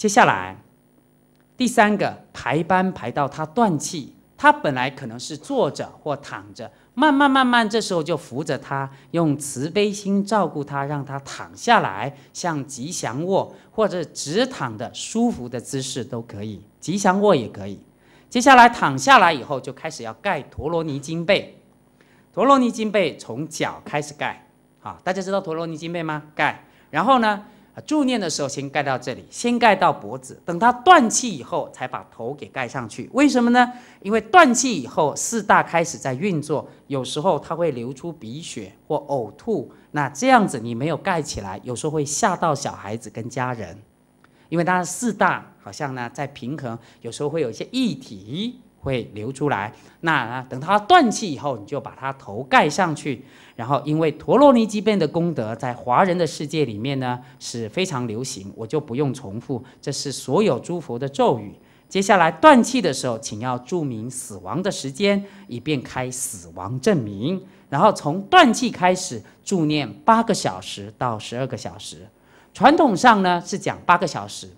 接下来，第三个排班排到他断气，他本来可能是坐着或躺着，慢慢慢慢，这时候就扶着他，用慈悲心照顾他，让他躺下来，像吉祥卧或者直躺的舒服的姿势都可以，吉祥卧也可以。接下来躺下来以后，就开始要盖陀罗尼经被，陀罗尼经被从脚开始盖，好，大家知道陀罗尼经被吗？盖，然后呢？助念的时候，先盖到这里，先盖到脖子，等他断气以后，才把头给盖上去。为什么呢？因为断气以后，四大开始在运作，有时候他会流出鼻血或呕吐，那这样子你没有盖起来，有时候会吓到小孩子跟家人，因为他的四大好像呢在平衡，有时候会有一些异体。会流出来，那等它断气以后，你就把它头盖上去。然后，因为陀罗尼基变的功德，在华人的世界里面呢是非常流行，我就不用重复。这是所有诸佛的咒语。接下来断气的时候，请要注明死亡的时间，以便开死亡证明。然后从断气开始，助念八个小时到十二个小时，传统上呢是讲八个小时。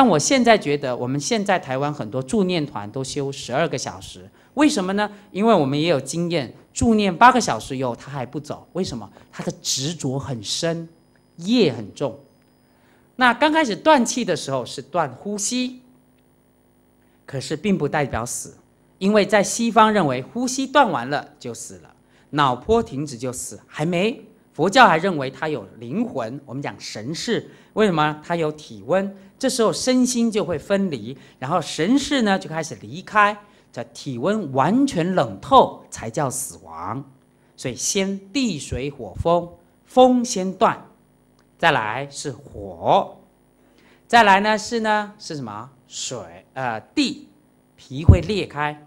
但我现在觉得，我们现在台湾很多助念团都休十二个小时，为什么呢？因为我们也有经验，助念八个小时以后他还不走，为什么？他的执着很深，业很重。那刚开始断气的时候是断呼吸，可是并不代表死，因为在西方认为呼吸断完了就死了，脑波停止就死，还没。佛教还认为它有灵魂，我们讲神识。为什么？它有体温，这时候身心就会分离，然后神识呢就开始离开。这体温完全冷透才叫死亡。所以先地水火风，风先断，再来是火，再来呢是呢是什么？水呃地皮会裂开，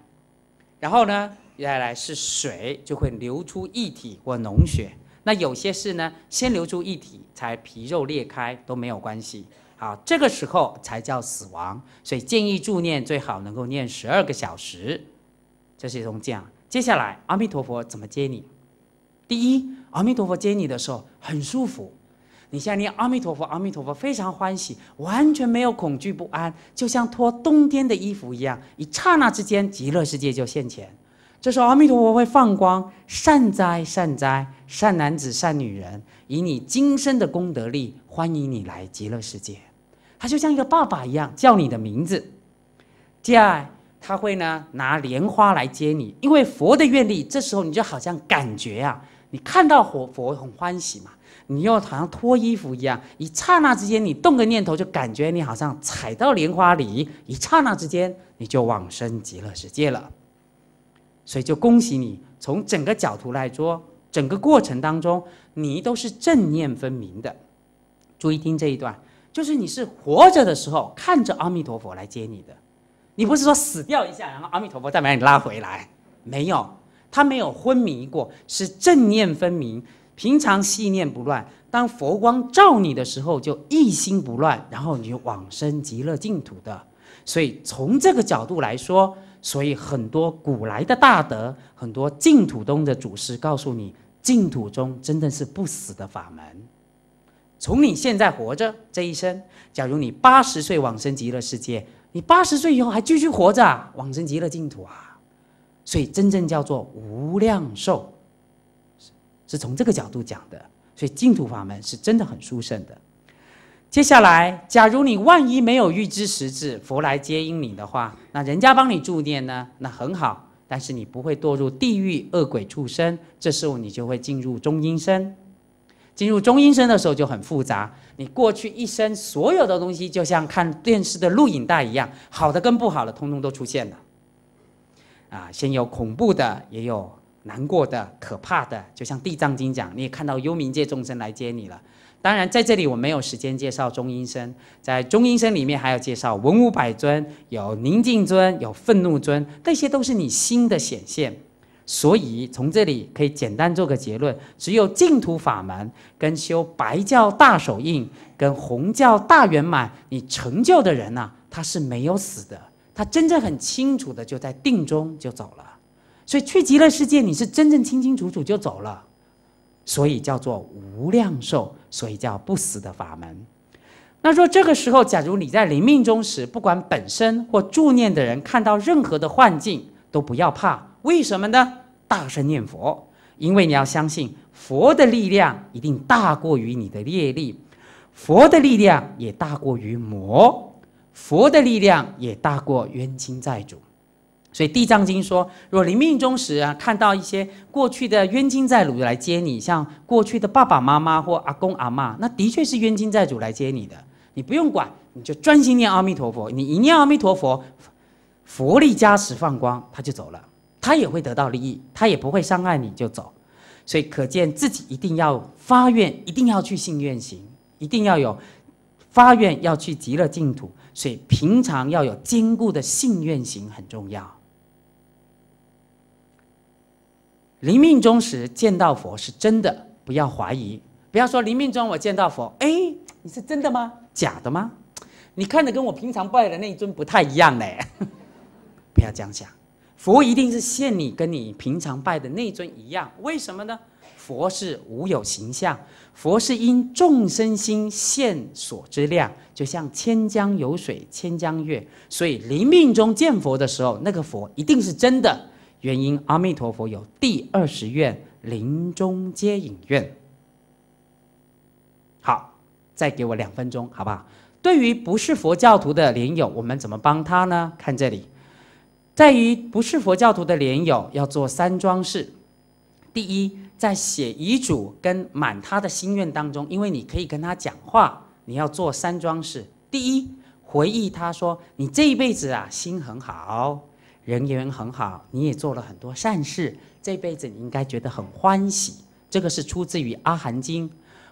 然后呢再来是水就会流出液体或脓血。那有些事呢，先流出一体，才皮肉裂开都没有关系。好，这个时候才叫死亡。所以建议助念最好能够念十二个小时，这是一种讲。接下来，阿弥陀佛怎么接你？第一，阿弥陀佛接你的时候很舒服，你像念阿弥陀佛，阿弥陀佛非常欢喜，完全没有恐惧不安，就像脱冬天的衣服一样，一刹那之间，极乐世界就现前。这时候，阿弥陀佛会放光，善哉善哉，善男子善女人，以你今生的功德力，欢迎你来极乐世界。他就像一个爸爸一样，叫你的名字。第二，他会呢拿莲花来接你，因为佛的愿力，这时候你就好像感觉啊，你看到佛佛很欢喜嘛，你又好像脱衣服一样，一刹那之间，你动个念头，就感觉你好像踩到莲花里，一刹那之间，你就往生极乐世界了。所以就恭喜你，从整个角度来说，整个过程当中你都是正念分明的。注意听这一段，就是你是活着的时候看着阿弥陀佛来接你的，你不是说死掉一下，然后阿弥陀佛再把你拉回来，没有，他没有昏迷过，是正念分明，平常细念不乱，当佛光照你的时候就一心不乱，然后你就往生极乐净土的。所以从这个角度来说，所以很多古来的大德，很多净土宗的祖师告诉你，净土中真的是不死的法门。从你现在活着这一生，假如你八十岁往生极乐世界，你八十岁以后还继续活着，往生极乐净土啊，所以真正叫做无量寿，是从这个角度讲的。所以净土法门是真的很殊胜的。接下来，假如你万一没有预知时至佛来接引你的话，那人家帮你助念呢，那很好。但是你不会堕入地狱、恶鬼、畜生，这时候你就会进入中阴身。进入中阴身的时候就很复杂，你过去一生所有的东西，就像看电视的录影带一样，好的跟不好的通通都出现了。啊，先有恐怖的，也有难过的、可怕的，就像《地藏经》讲，你也看到幽冥界众生来接你了。当然，在这里我没有时间介绍中阴身。在中阴身里面，还要介绍文武百尊，有宁静尊，有愤怒尊，那些都是你心的显现。所以从这里可以简单做个结论：只有净土法门跟修白教大手印、跟红教大圆满，你成就的人呢，他是没有死的，他真正很清楚的就在定中就走了。所以去极乐世界，你是真正清清楚楚就走了。所以叫做无量寿，所以叫不死的法门。那说这个时候，假如你在临命终时，不管本身或助念的人看到任何的幻境，都不要怕。为什么呢？大声念佛，因为你要相信佛的力量一定大过于你的业力，佛的力量也大过于魔，佛的力量也大过冤亲债主。所以《地藏经》说，若你命中时啊，看到一些过去的冤亲债主来接你，像过去的爸爸妈妈或阿公阿妈，那的确是冤亲债主来接你的，你不用管，你就专心念阿弥陀佛。你一念阿弥陀佛，佛力加持放光，他就走了，他也会得到利益，他也不会伤害你，就走。所以可见自己一定要发愿，一定要去信愿行，一定要有发愿要去极乐净土。所以平常要有坚固的信愿行很重要。临命中时见到佛是真的，不要怀疑，不要说临命中我见到佛，哎，你是真的吗？假的吗？你看着跟我平常拜的那尊不太一样嘞，不要这样想，佛一定是现你跟你平常拜的那尊一样。为什么呢？佛是无有形象，佛是因众生心现所之量，就像千江有水千江月。所以临命中见佛的时候，那个佛一定是真的。原因，阿弥陀佛有第二十愿，临终接引愿。好，再给我两分钟，好不好？对于不是佛教徒的莲友，我们怎么帮他呢？看这里，在于不是佛教徒的莲友要做三桩事。第一，在写遗嘱跟满他的心愿当中，因为你可以跟他讲话，你要做三桩事。第一，回忆他说你这一辈子啊，心很好。人缘很好，你也做了很多善事，这辈子你应该觉得很欢喜。这个是出自于《阿含经》，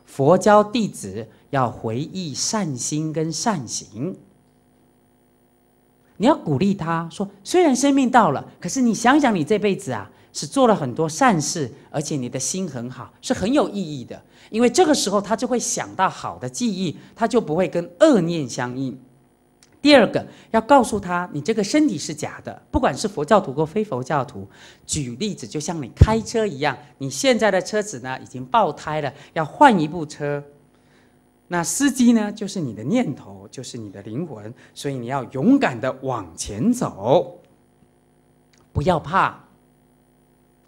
佛教弟子要回忆善心跟善行。你要鼓励他说：“虽然生命到了，可是你想想，你这辈子啊是做了很多善事，而且你的心很好，是很有意义的。因为这个时候他就会想到好的记忆，他就不会跟恶念相应。”第二个要告诉他，你这个身体是假的，不管是佛教徒或非佛教徒。举例子，就像你开车一样，你现在的车子呢已经爆胎了，要换一部车。那司机呢，就是你的念头，就是你的灵魂，所以你要勇敢的往前走，不要怕。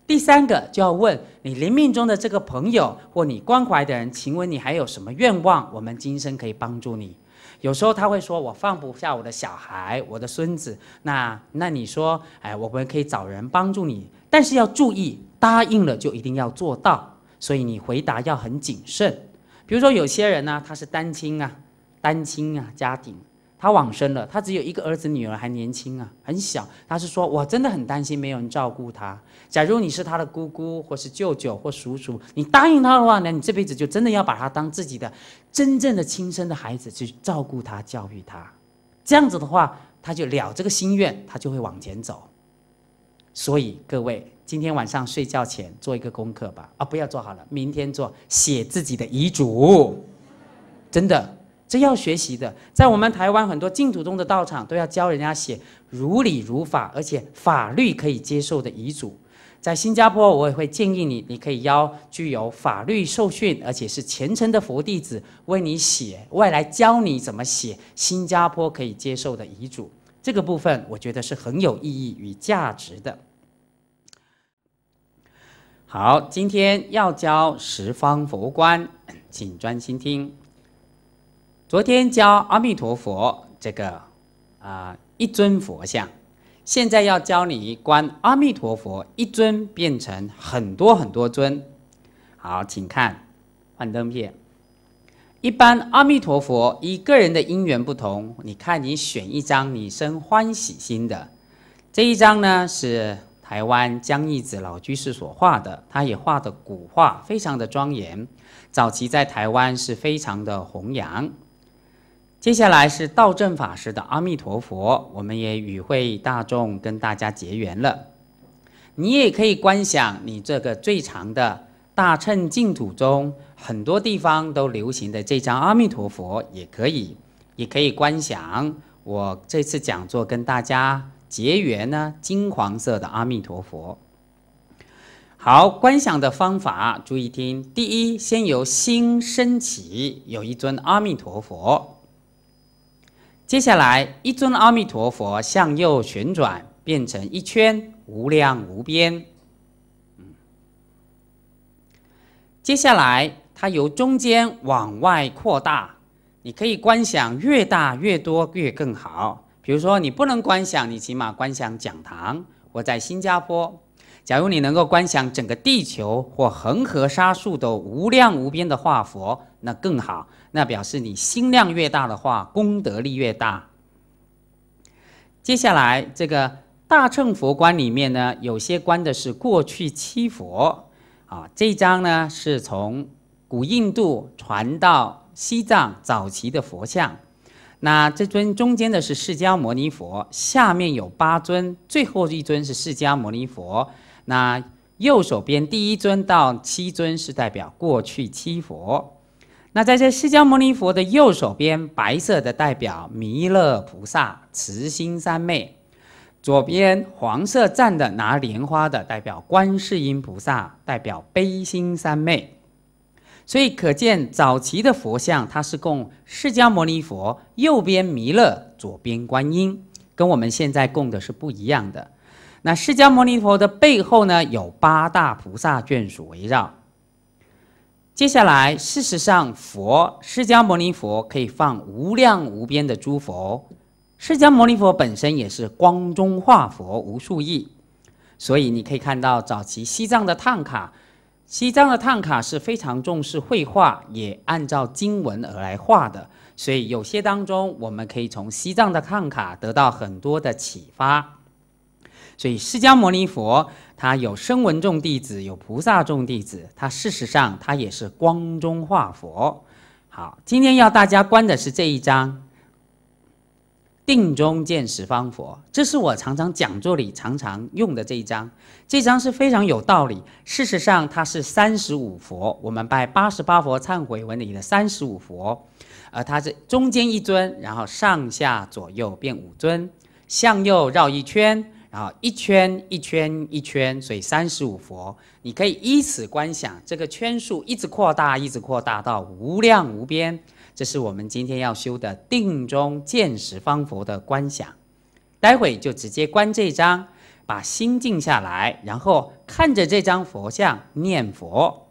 第三个就要问你灵命中的这个朋友或你关怀的人，请问你还有什么愿望？我们今生可以帮助你。有时候他会说：“我放不下我的小孩，我的孙子。”那那你说，哎，我们可以找人帮助你，但是要注意，答应了就一定要做到，所以你回答要很谨慎。比如说，有些人呢，他是单亲啊，单亲啊家庭。他往生了，他只有一个儿子女儿还年轻啊，很小。他是说，我真的很担心没有人照顾他。假如你是他的姑姑，或是舅舅，或叔叔，你答应他的话呢，你这辈子就真的要把他当自己的真正的亲生的孩子去照顾他、教育他。这样子的话，他就了这个心愿，他就会往前走。所以各位，今天晚上睡觉前做一个功课吧，啊，不要做好了，明天做，写自己的遗嘱，真的。这要学习的，在我们台湾很多净土宗的道场都要教人家写如理如法，而且法律可以接受的遗嘱。在新加坡，我也会建议你，你可以邀具有法律受训，而且是虔诚的佛弟子为你写，未来教你怎么写新加坡可以接受的遗嘱。这个部分我觉得是很有意义与价值的。好，今天要教十方佛观，请专心听。昨天教阿弥陀佛这个，啊一尊佛像，现在要教你观阿弥陀佛一尊变成很多很多尊。好，请看幻灯片。一般阿弥陀佛一个人的因缘不同，你看你选一张你生欢喜心的。这一张呢是台湾江义子老居士所画的，他也画的古画，非常的庄严。早期在台湾是非常的弘扬。接下来是道正法师的阿弥陀佛，我们也与会大众跟大家结缘了。你也可以观想你这个最长的大乘净土中很多地方都流行的这张阿弥陀佛，也可以，也可以观想我这次讲座跟大家结缘呢，金黄色的阿弥陀佛。好，观想的方法，注意听：第一，先由心升起，有一尊阿弥陀佛。接下来，一尊阿弥陀佛向右旋转，变成一圈无量无边。接下来，它由中间往外扩大，你可以观想越大越多越更好。比如说，你不能观想，你起码观想讲堂。我在新加坡，假如你能够观想整个地球或恒河沙数的无量无边的化佛，那更好。那表示你心量越大的话，功德力越大。接下来这个大乘佛观里面呢，有些观的是过去七佛，啊，这张呢是从古印度传到西藏早期的佛像。那这尊中间的是释迦牟尼佛，下面有八尊，最后一尊是释迦牟尼佛。那右手边第一尊到七尊是代表过去七佛。那在这释迦牟尼佛的右手边，白色的代表弥勒菩萨慈心三昧；左边黄色站的拿莲花的代表观世音菩萨，代表悲心三昧。所以可见早期的佛像，它是供释迦牟尼佛右边弥勒，左边观音，跟我们现在供的是不一样的。那释迦牟尼佛的背后呢，有八大菩萨眷属围绕。接下来，事实上，佛释迦牟尼佛可以放无量无边的诸佛，释迦牟尼佛本身也是光中化佛无数亿，所以你可以看到早期西藏的唐卡，西藏的唐卡是非常重视绘画，也按照经文而来画的，所以有些当中我们可以从西藏的唐卡得到很多的启发，所以释迦牟尼佛。他有声闻众弟子，有菩萨众弟子，他事实上他也是光中化佛。好，今天要大家观的是这一章，定中见十方佛，这是我常常讲座里常常用的这一章，这一章是非常有道理。事实上它是三十五佛，我们拜八十八佛忏悔文里的三十五佛，而它是中间一尊，然后上下左右变五尊，向右绕一圈。然后一圈一圈一圈，所以三十五佛，你可以依此观想，这个圈数一直扩大，一直扩大到无量无边。这是我们今天要修的定中见十方佛的观想。待会就直接观这张，把心静下来，然后看着这张佛像念佛。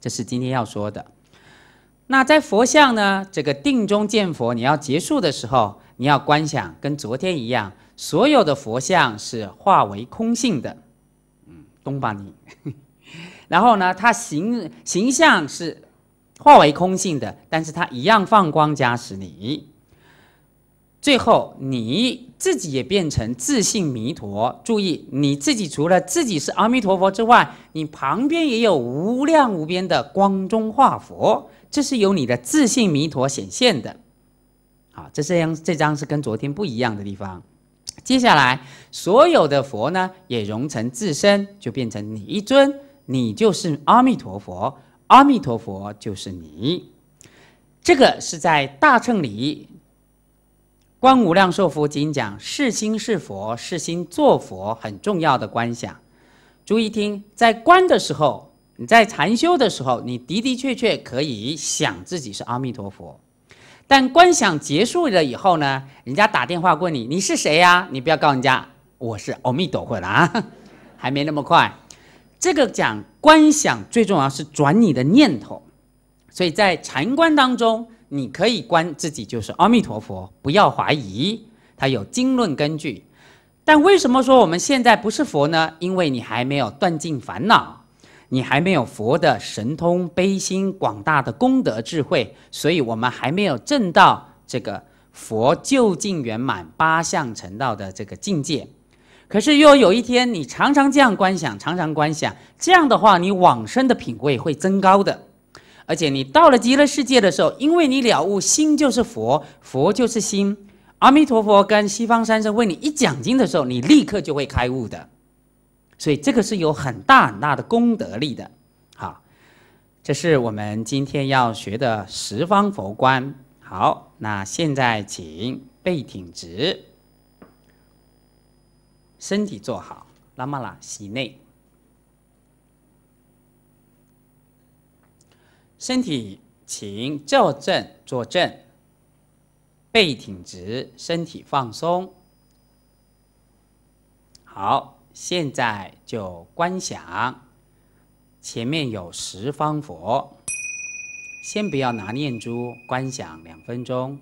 这是今天要说的。那在佛像呢？这个定中见佛，你要结束的时候，你要观想跟昨天一样。所有的佛像是化为空性的，嗯，东巴尼。然后呢，它形形象是化为空性的，但是它一样放光加持你。最后你自己也变成自信弥陀。注意你自己除了自己是阿弥陀佛之外，你旁边也有无量无边的光中化佛，这是由你的自信弥陀显现的。好，这这样这张是跟昨天不一样的地方。接下来，所有的佛呢也融成自身，就变成你一尊，你就是阿弥陀佛，阿弥陀佛就是你。这个是在大乘里观无量寿佛经讲，是心是佛，是心作佛，很重要的观想。注意听，在观的时候，你在禅修的时候，你的的确确可以想自己是阿弥陀佛。但观想结束了以后呢，人家打电话问你，你是谁呀？你不要告诉人家，我是阿弥陀佛啊，还没那么快。这个讲观想最重要是转你的念头，所以在禅观当中，你可以观自己就是阿弥陀佛，不要怀疑，它有经论根据。但为什么说我们现在不是佛呢？因为你还没有断尽烦恼。你还没有佛的神通、悲心、广大的功德、智慧，所以我们还没有证到这个佛究竟圆满八相成道的这个境界。可是，若有一天你常常这样观想，常常观想，这样的话，你往生的品位会增高的。而且，你到了极乐世界的时候，因为你了悟心就是佛，佛就是心，阿弥陀佛跟西方三圣为你一讲经的时候，你立刻就会开悟的。所以这个是有很大很大的功德力的，好，这是我们今天要学的十方佛观。好，那现在请背挺直，身体坐好，拉玛拉吸内，身体请坐正坐正，背挺直，身体放松，好。现在就观想，前面有十方佛。先不要拿念珠观想两分钟。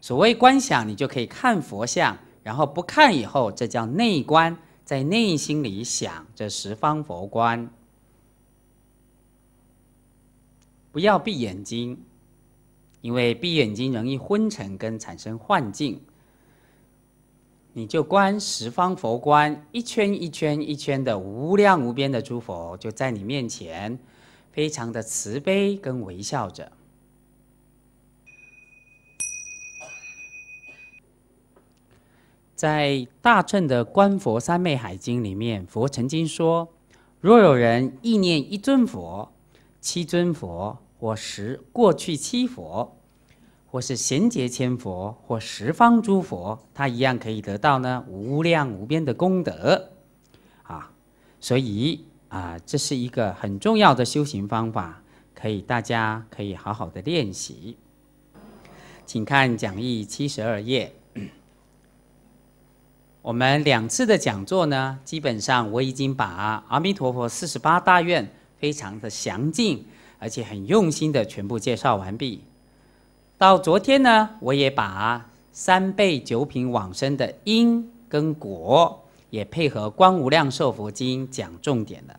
所谓观想，你就可以看佛像，然后不看以后，这叫内观，在内心里想这十方佛观。不要闭眼睛，因为闭眼睛容易昏沉跟产生幻境。你就观十方佛观，一圈一圈一圈的无量无边的诸佛就在你面前，非常的慈悲跟微笑着。在大乘的《观佛三昧海经》里面，佛曾经说：若有人意念一尊佛、七尊佛或十过去七佛。或是贤劫千佛，或十方诸佛，他一样可以得到呢无量无边的功德，啊，所以啊，这是一个很重要的修行方法，可以大家可以好好的练习。请看讲义七十二页。我们两次的讲座呢，基本上我已经把阿弥陀佛四十八大愿非常的详尽，而且很用心的全部介绍完毕。到昨天呢，我也把三倍九品往生的因跟果也配合《光无量寿佛经》讲重点了。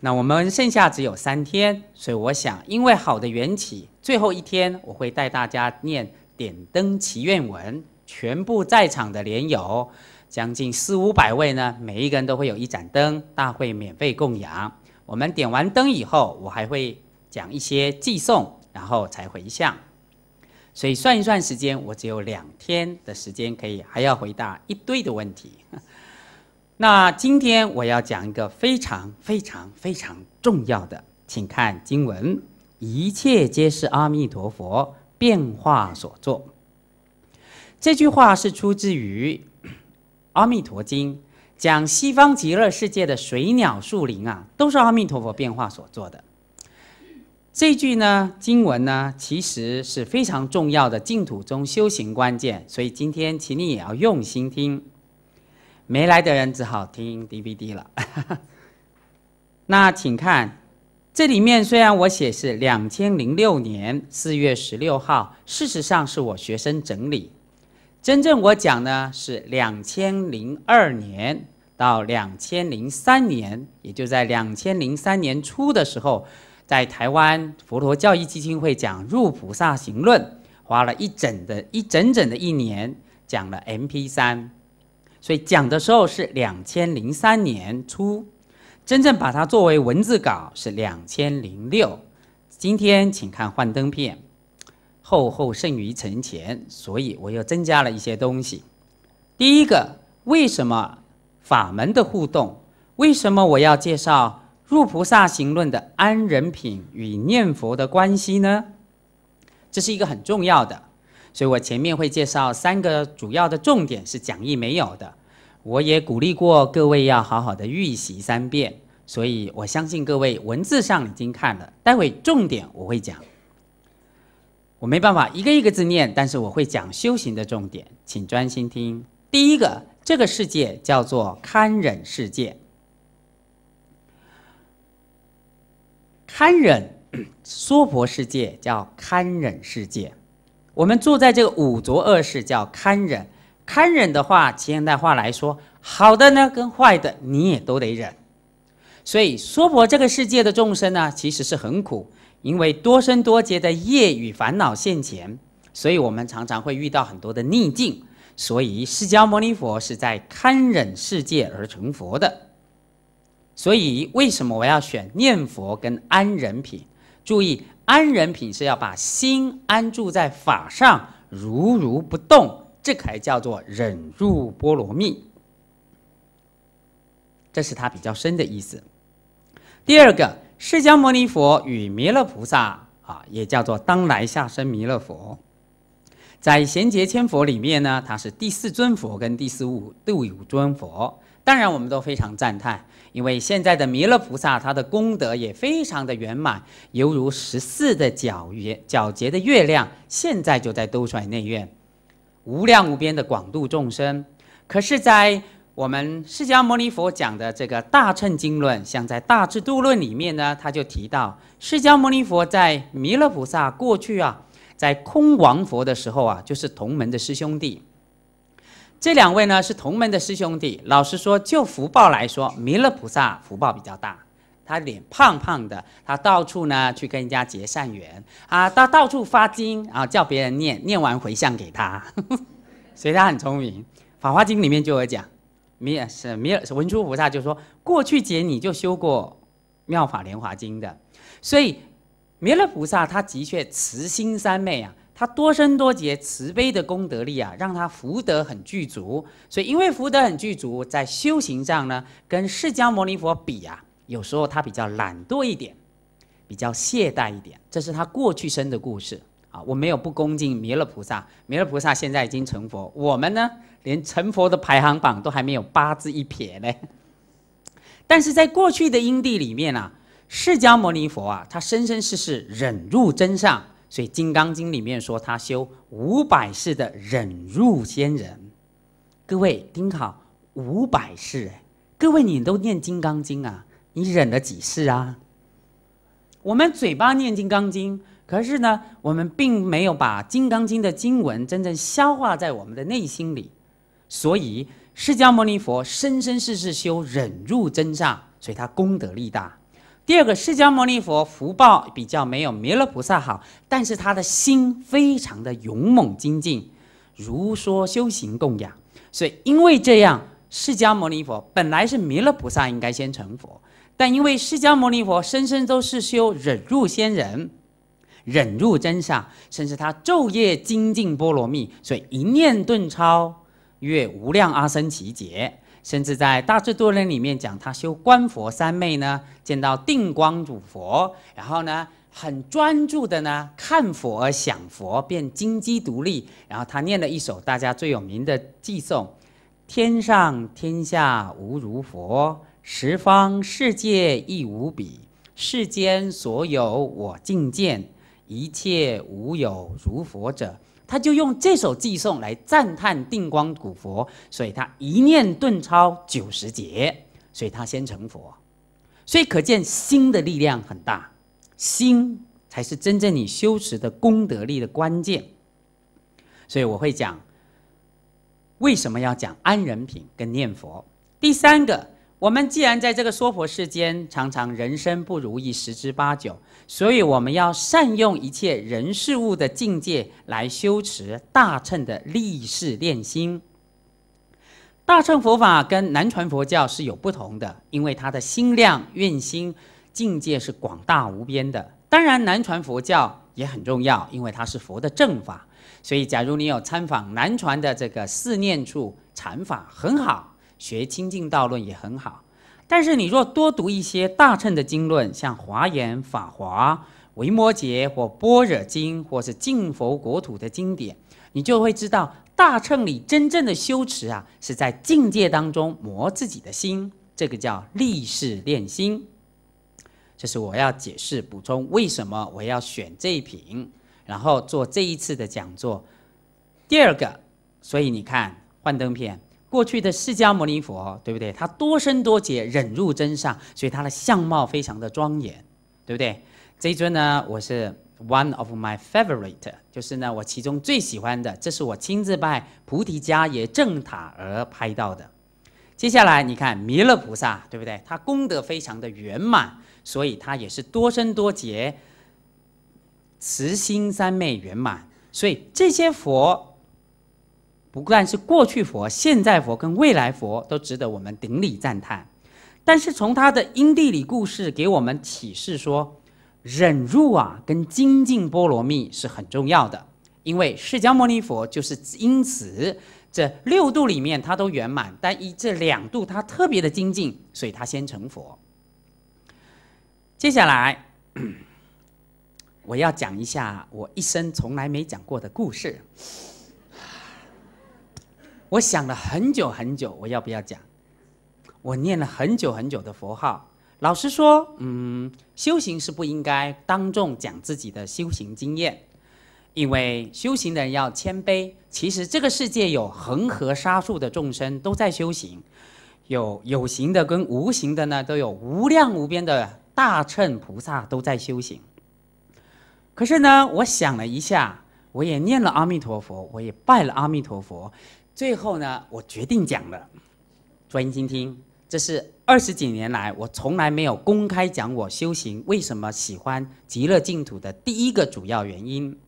那我们剩下只有三天，所以我想，因为好的缘起，最后一天我会带大家念点灯祈愿文。全部在场的莲友，将近四五百位呢，每一个人都会有一盏灯，大会免费供养。我们点完灯以后，我还会讲一些寄送，然后才回向。所以算一算时间，我只有两天的时间，可以还要回答一堆的问题。那今天我要讲一个非常非常非常重要的，请看经文：一切皆是阿弥陀佛变化所作。这句话是出自于《阿弥陀经》，讲西方极乐世界的水鸟树林啊，都是阿弥陀佛变化所做的。这句呢，经文呢，其实是非常重要的净土中修行关键，所以今天请你也要用心听。没来的人只好听 DVD 了。那请看，这里面虽然我写是两千零六年四月十六号，事实上是我学生整理，真正我讲呢是两千零二年到两千零三年，也就在两千零三年初的时候。在台湾佛陀教育基金会讲《入菩萨行论》，花了一整的、一整整的一年讲了 MP 三，所以讲的时候是两千零三年初，真正把它作为文字稿是两千零六。今天请看幻灯片，厚厚剩余从前，所以我又增加了一些东西。第一个，为什么法门的互动？为什么我要介绍？《入菩萨行论》的安人品与念佛的关系呢？这是一个很重要的，所以我前面会介绍三个主要的重点是讲义没有的。我也鼓励过各位要好好的预习三遍，所以我相信各位文字上已经看了，待会重点我会讲。我没办法一个一个字念，但是我会讲修行的重点，请专心听。第一个，这个世界叫做堪忍世界。堪忍，娑婆世界叫堪忍世界。我们住在这个五浊恶世叫堪忍。堪忍的话，现代话来说，好的呢跟坏的你也都得忍。所以，娑婆这个世界的众生呢，其实是很苦，因为多生多劫的业与烦恼现前，所以我们常常会遇到很多的逆境。所以，释迦牟尼佛是在堪忍世界而成佛的。所以，为什么我要选念佛跟安人品？注意，安人品是要把心安住在法上，如如不动，这才叫做忍住波罗蜜。这是它比较深的意思。第二个，释迦牟尼佛与弥勒菩萨啊，也叫做当来下生弥勒佛，在贤劫千佛里面呢，他是第四尊佛跟第四五第五尊佛。当然，我们都非常赞叹，因为现在的弥勒菩萨他的功德也非常的圆满，犹如十四的皎月皎洁的月亮，现在就在兜率内院，无量无边的广度众生。可是，在我们释迦牟尼佛讲的这个《大乘经论》，像在《大智度论》里面呢，他就提到释迦牟尼佛在弥勒菩萨过去啊，在空王佛的时候啊，就是同门的师兄弟。这两位呢是同门的师兄弟。老实说，就福报来说，弥勒菩萨福报比较大。他脸胖胖的，他到处呢去跟人家结善缘啊，他到处发经啊，叫别人念，念完回向给他，所以他很聪明。《法华经》里面就讲，弥尔是弥尔文殊菩萨就说，过去劫你就修过《妙法莲华经》的，所以弥勒菩萨他的确慈心三昧啊。他多生多劫慈悲的功德力啊，让他福德很具足。所以因为福德很具足，在修行上呢，跟释迦牟尼佛比啊，有时候他比较懒惰一点，比较懈怠一点。这是他过去生的故事啊。我没有不恭敬弥勒菩萨，弥勒菩萨现在已经成佛。我们呢，连成佛的排行榜都还没有八字一撇呢。但是在过去的因地里面啊，释迦牟尼佛啊，他生生世世忍辱真上。所以《金刚经》里面说，他修五百世的忍辱仙人。各位听好，五百世哎！各位，你都念《金刚经》啊？你忍了几世啊？我们嘴巴念《金刚经》，可是呢，我们并没有把《金刚经》的经文真正消化在我们的内心里。所以，释迦牟尼佛生生世世修忍辱真上，所以他功德力大。第二个，释迦牟尼佛福报比较没有弥勒菩萨好，但是他的心非常的勇猛精进，如说修行供养。所以因为这样，释迦牟尼佛本来是弥勒菩萨应该先成佛，但因为释迦牟尼佛生生都是修忍入仙人。忍入真上，甚至他昼夜精进波罗蜜，所以一念顿超越无量阿僧祇劫。甚至在《大智度论》里面讲，他修观佛三昧呢，见到定光主佛，然后呢，很专注的呢，看佛想佛，便金鸡独立。然后他念了一首大家最有名的偈颂：天上天下无如佛，十方世界亦无比。世间所有我尽见，一切无有如佛者。他就用这首偈颂来赞叹定光古佛，所以他一念顿超九十劫，所以他先成佛，所以可见心的力量很大，心才是真正你修持的功德力的关键。所以我会讲，为什么要讲安人品跟念佛？第三个。我们既然在这个娑婆世间常常人生不如意十之八九，所以我们要善用一切人事物的境界来修持大乘的立世练心。大乘佛法跟南传佛教是有不同的，因为它的心量、愿心、境界是广大无边的。当然，南传佛教也很重要，因为它是佛的正法。所以，假如你有参访南传的这个四念处禅法，很好。学清净道论也很好，但是你若多读一些大乘的经论，像华严、法华、维摩诘或般若经，或是净佛国土的经典，你就会知道大乘里真正的修持啊，是在境界当中磨自己的心，这个叫立事炼心。这是我要解释补充为什么我要选这一品，然后做这一次的讲座。第二个，所以你看幻灯片。过去的释迦牟尼佛，对不对？他多生多劫忍辱真上，所以他的相貌非常的庄严，对不对？这尊呢，我是 one of my favorite，就是呢我其中最喜欢的，这是我亲自拜菩提迦耶正塔而拍到的。接下来你看弥勒菩萨，对不对？他功德非常的圆满，所以他也是多生多劫，慈心三昧圆满，所以这些佛。不但是过去佛、现在佛跟未来佛都值得我们顶礼赞叹，但是从他的因地里故事给我们启示说，忍辱啊跟精进波罗蜜是很重要的，因为释迦牟尼佛就是因此这六度里面他都圆满，但一这两度他特别的精进，所以他先成佛。接下来我要讲一下我一生从来没讲过的故事。我想了很久很久，我要不要讲？我念了很久很久的佛号。老实说，嗯，修行是不应该当众讲自己的修行经验，因为修行的人要谦卑。其实这个世界有恒河沙数的众生都在修行，有有形的跟无形的呢，都有无量无边的大乘菩萨都在修行。可是呢，我想了一下，我也念了阿弥陀佛，我也拜了阿弥陀佛。最后呢，我决定讲了，专心听。这是二十几年来我从来没有公开讲我修行为什么喜欢极乐净土的第一个主要原因。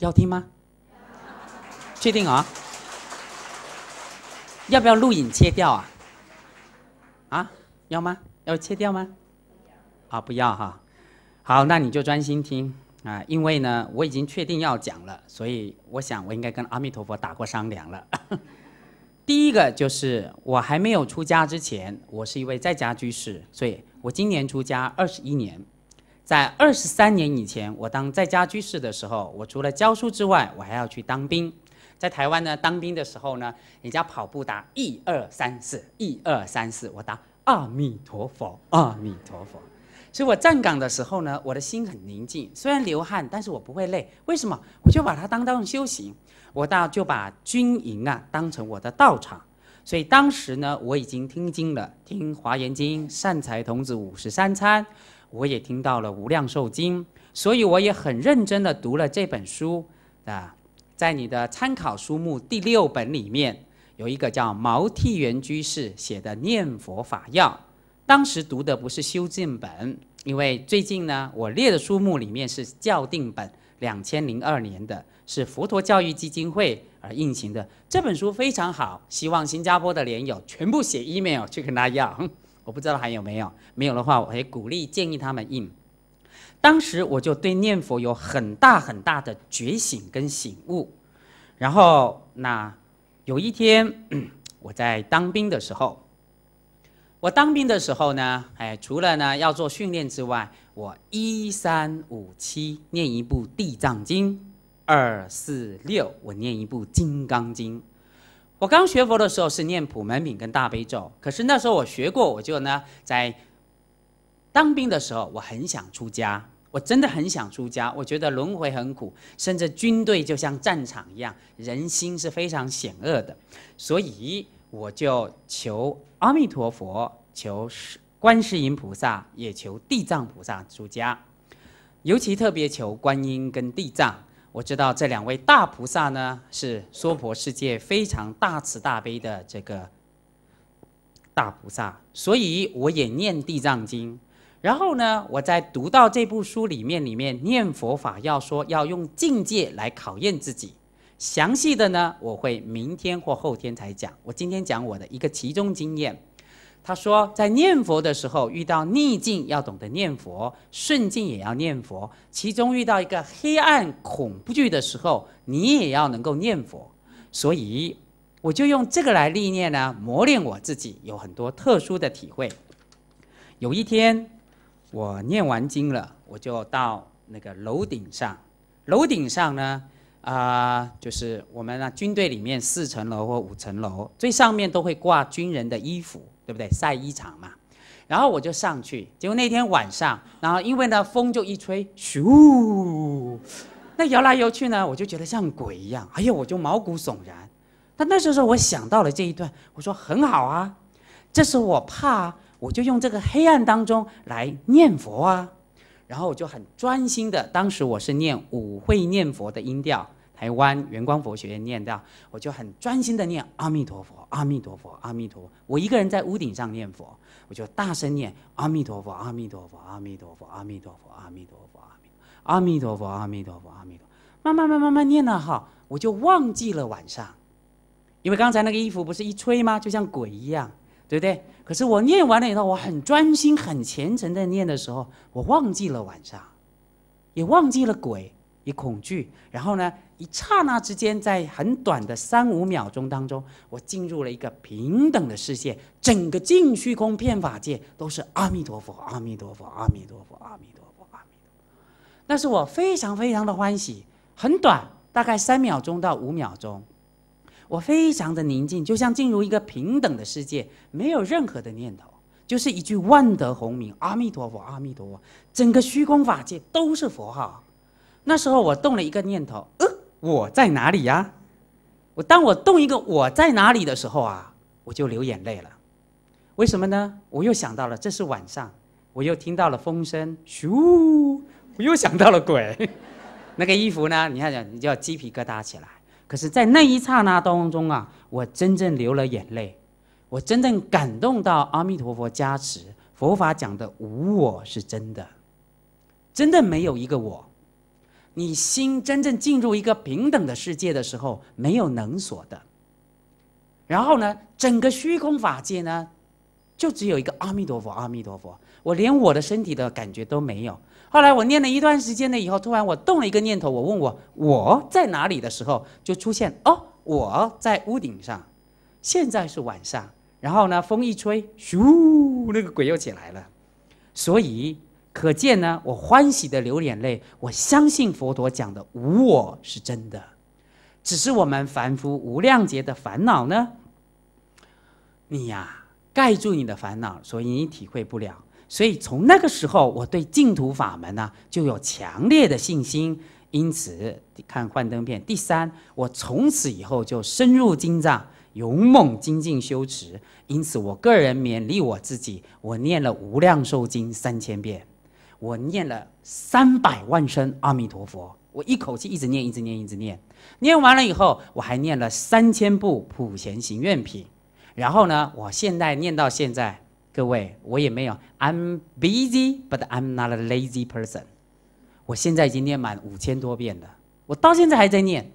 要听吗？确定啊？要不要录影切掉啊？啊，要吗？要切掉吗？啊，不要哈。好，那你就专心听。啊，因为呢，我已经确定要讲了，所以我想我应该跟阿弥陀佛打过商量了。第一个就是我还没有出家之前，我是一位在家居士，所以我今年出家二十一年，在二十三年以前，我当在家居士的时候，我除了教书之外，我还要去当兵。在台湾呢，当兵的时候呢，人家跑步打一二三四，一二三四，我打阿弥陀佛，阿弥陀佛。所以我站岗的时候呢，我的心很宁静，虽然流汗，但是我不会累。为什么？我就把它当当修行，我倒就把军营啊当成我的道场。所以当时呢，我已经听经了，听《华严经》《善财童子五十三参》，我也听到了《无量寿经》，所以我也很认真的读了这本书啊。在你的参考书目第六本里面，有一个叫毛剃元居士写的《念佛法要》。当时读的不是修订本，因为最近呢，我列的书目里面是校订本，两千零二年的，是佛陀教育基金会而印行的。这本书非常好，希望新加坡的莲友全部写 email 去跟他要。我不知道还有没有，没有的话，我会鼓励建议他们印。当时我就对念佛有很大很大的觉醒跟醒悟。然后那有一天 我在当兵的时候。我当兵的时候呢，哎，除了呢要做训练之外，我一三五七念一部《地藏经》，二四六我念一部《金刚经》。我刚学佛的时候是念《普门品》跟《大悲咒》，可是那时候我学过，我就呢在当兵的时候，我很想出家，我真的很想出家。我觉得轮回很苦，甚至军队就像战场一样，人心是非常险恶的，所以。我就求阿弥陀佛，求观世音菩萨，也求地藏菩萨出家，尤其特别求观音跟地藏。我知道这两位大菩萨呢，是娑婆世界非常大慈大悲的这个大菩萨，所以我也念地藏经。然后呢，我在读到这部书里面，里面念佛法要说要用境界来考验自己。详细的呢，我会明天或后天才讲。我今天讲我的一个其中经验。他说，在念佛的时候遇到逆境，要懂得念佛；顺境也要念佛。其中遇到一个黑暗恐惧的时候，你也要能够念佛。所以，我就用这个来历练呢，磨练我自己，有很多特殊的体会。有一天，我念完经了，我就到那个楼顶上。楼顶上呢？啊，就是我们呢，军队里面四层楼或五层楼，最上面都会挂军人的衣服，对不对？晒衣场嘛。然后我就上去，结果那天晚上，然后因为呢风就一吹，咻，那摇来摇去呢，我就觉得像鬼一样，哎呀，我就毛骨悚然。但那时候我想到了这一段，我说很好啊，这是我怕，我就用这个黑暗当中来念佛啊。然后我就很专心的，当时我是念五会念佛的音调，台湾圆光佛学院念的，我就很专心的念阿弥陀佛，阿弥陀佛，阿弥陀佛。我一个人在屋顶上念佛，我就大声念阿弥陀佛，阿弥陀佛，阿弥陀佛，阿弥陀佛，阿弥陀佛，阿弥，阿弥陀佛，阿弥陀佛，阿弥陀，慢慢慢慢慢念了哈，我就忘记了晚上，因为刚才那个衣服不是一吹吗？就像鬼一样。对不对？可是我念完了以后，我很专心、很虔诚地念的时候，我忘记了晚上，也忘记了鬼，也恐惧。然后呢，一刹那之间，在很短的三五秒钟当中，我进入了一个平等的视线，整个净虚空、遍法界都是阿弥陀佛、阿弥陀佛、阿弥陀佛、阿弥陀佛、阿弥陀佛。那是我非常非常的欢喜，很短，大概三秒钟到五秒钟。我非常的宁静，就像进入一个平等的世界，没有任何的念头，就是一句万德洪名阿弥陀佛阿弥陀佛，整个虚空法界都是佛号。那时候我动了一个念头，呃，我在哪里呀？我当我动一个我在哪里的时候啊，我就流眼泪了。为什么呢？我又想到了这是晚上，我又听到了风声，咻，我又想到了鬼。那个衣服呢？你看，你就要鸡皮疙瘩起来。可是，在那一刹那当中啊，我真正流了眼泪，我真正感动到阿弥陀佛加持，佛法讲的无我是真的，真的没有一个我。你心真正进入一个平等的世界的时候，没有能所的。然后呢，整个虚空法界呢，就只有一个阿弥陀佛，阿弥陀佛。我连我的身体的感觉都没有。后来我念了一段时间了以后，突然我动了一个念头，我问我我在哪里的时候，就出现哦，我在屋顶上，现在是晚上，然后呢，风一吹，咻，那个鬼又起来了，所以可见呢，我欢喜的流眼泪，我相信佛陀讲的无我是真的，只是我们凡夫无量劫的烦恼呢，你呀盖住你的烦恼，所以你体会不了。所以从那个时候，我对净土法门呢就有强烈的信心。因此看《幻灯片》第三，我从此以后就深入精藏，勇猛精进修持。因此，我个人勉励我自己，我念了《无量寿经》三千遍，我念了三百万声阿弥陀佛，我一口气一直念，一直念，一直念。念完了以后，我还念了三千部《普贤行愿品》，然后呢，我现在念到现在。各位，我也没有。I'm busy, but I'm not a lazy person。我现在已经念满五千多遍了，我到现在还在念。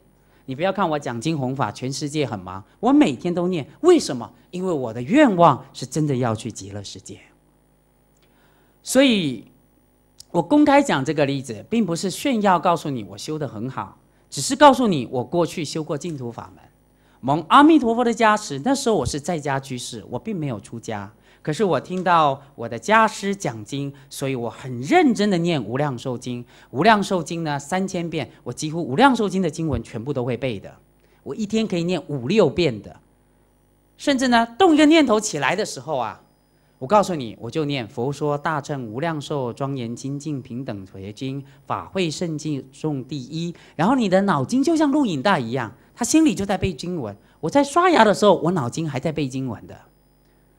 你不要看我讲经弘法，全世界很忙，我每天都念。为什么？因为我的愿望是真的要去极乐世界。所以，我公开讲这个例子，并不是炫耀，告诉你我修得很好，只是告诉你我过去修过净土法门。蒙阿弥陀佛的加持，那时候我是在家居士，我并没有出家。可是我听到我的家师讲经，所以我很认真的念《无量寿经》。《无量寿经》呢三千遍，我几乎《无量寿经》的经文全部都会背的。我一天可以念五六遍的，甚至呢动一个念头起来的时候啊，我告诉你，我就念《佛说大正无量寿庄严精进平等觉经》《法会圣境颂》第一。然后你的脑筋就像录影带一样，他心里就在背经文。我在刷牙的时候，我脑筋还在背经文的。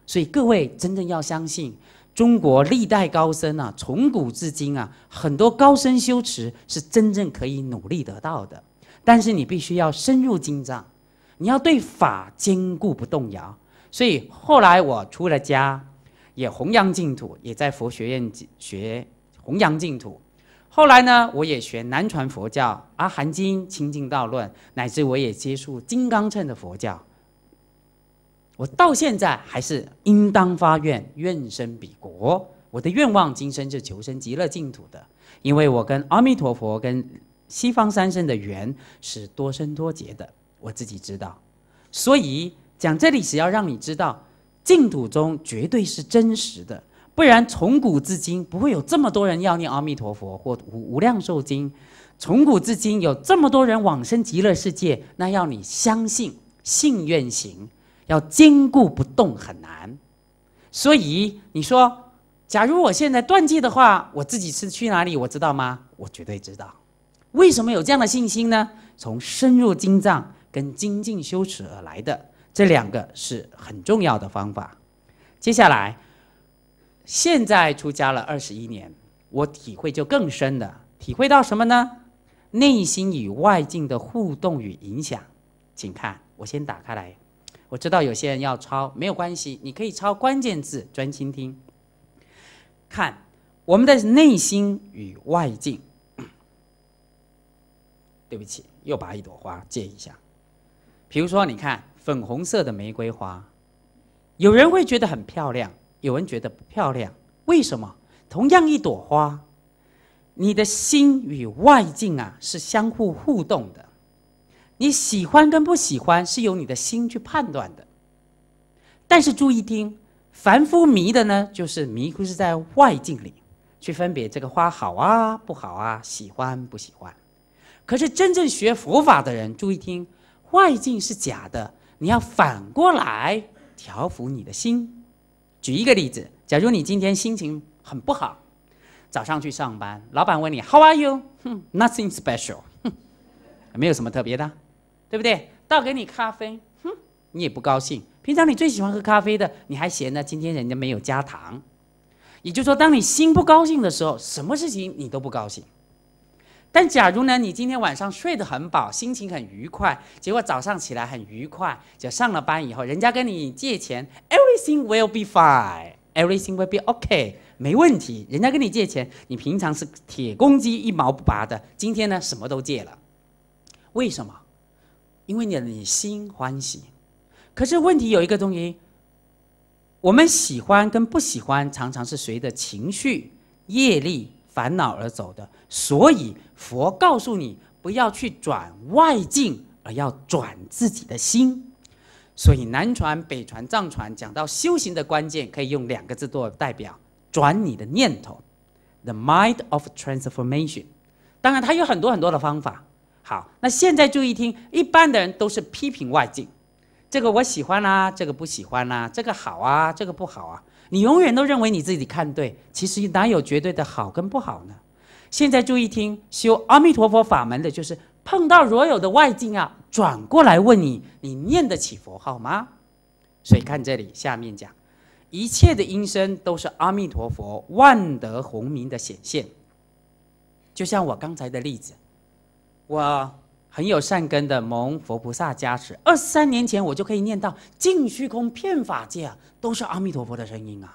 所以各位真正要相信，中国历代高僧啊，从古至今啊，很多高深修持是真正可以努力得到的，但是你必须要深入经藏，你要对法坚固不动摇。所以后来我出了家，也弘扬净土，也在佛学院学弘扬净土。后来呢，我也学南传佛教《阿含经》《清净道论》，乃至我也接触金刚乘的佛教。我到现在还是应当发愿愿生彼国。我的愿望今生是求生极乐净土的，因为我跟阿弥陀佛跟西方三圣的缘是多生多劫的，我自己知道。所以讲这里是要让你知道，净土中绝对是真实的，不然从古至今不会有这么多人要念阿弥陀佛或无无量寿经。从古至今有这么多人往生极乐世界，那要你相信信愿行。要坚固不动很难，所以你说，假如我现在断戒的话，我自己是去哪里？我知道吗？我绝对知道。为什么有这样的信心呢？从深入精藏跟精进修持而来的，这两个是很重要的方法。接下来，现在出家了二十一年，我体会就更深的，体会到什么呢？内心与外境的互动与影响。请看，我先打开来。我知道有些人要抄，没有关系，你可以抄关键字，专心听。看我们的内心与外境。对不起，又把一朵花借一下。比如说，你看粉红色的玫瑰花，有人会觉得很漂亮，有人觉得不漂亮。为什么？同样一朵花，你的心与外境啊是相互互动的。你喜欢跟不喜欢是由你的心去判断的，但是注意听，凡夫迷的呢，就是迷糊是在外境里去分别这个花好啊，不好啊，喜欢不喜欢。可是真正学佛法的人，注意听，外境是假的，你要反过来调伏你的心。举一个例子，假如你今天心情很不好，早上去上班，老板问你 “How are you？” 哼，“Nothing special。”哼，没有什么特别的。对不对？倒给你咖啡，哼，你也不高兴。平常你最喜欢喝咖啡的，你还嫌呢。今天人家没有加糖，也就是说，当你心不高兴的时候，什么事情你都不高兴。但假如呢，你今天晚上睡得很饱，心情很愉快，结果早上起来很愉快，就上了班以后，人家跟你借钱，Everything will be fine，Everything will be OK，没问题。人家跟你借钱，你平常是铁公鸡，一毛不拔的，今天呢，什么都借了，为什么？因为你心欢喜，可是问题有一个东西，我们喜欢跟不喜欢常常是随着情绪、业力、烦恼而走的。所以佛告诉你，不要去转外境，而要转自己的心。所以南传、北传、藏传讲到修行的关键，可以用两个字做代表：转你的念头。The mind of transformation。当然，它有很多很多的方法。好，那现在注意听，一般的人都是批评外境，这个我喜欢啦，这个不喜欢啦，这个好啊，这个不好啊。你永远都认为你自己看对，其实哪有绝对的好跟不好呢？现在注意听，修阿弥陀佛法门的就是碰到所有的外境啊，转过来问你，你念得起佛号吗？所以看这里下面讲，一切的音声都是阿弥陀佛万德洪明的显现，就像我刚才的例子。我很有善根的，蒙佛菩萨加持。二三年前，我就可以念到净虚空遍法界啊，都是阿弥陀佛的声音啊。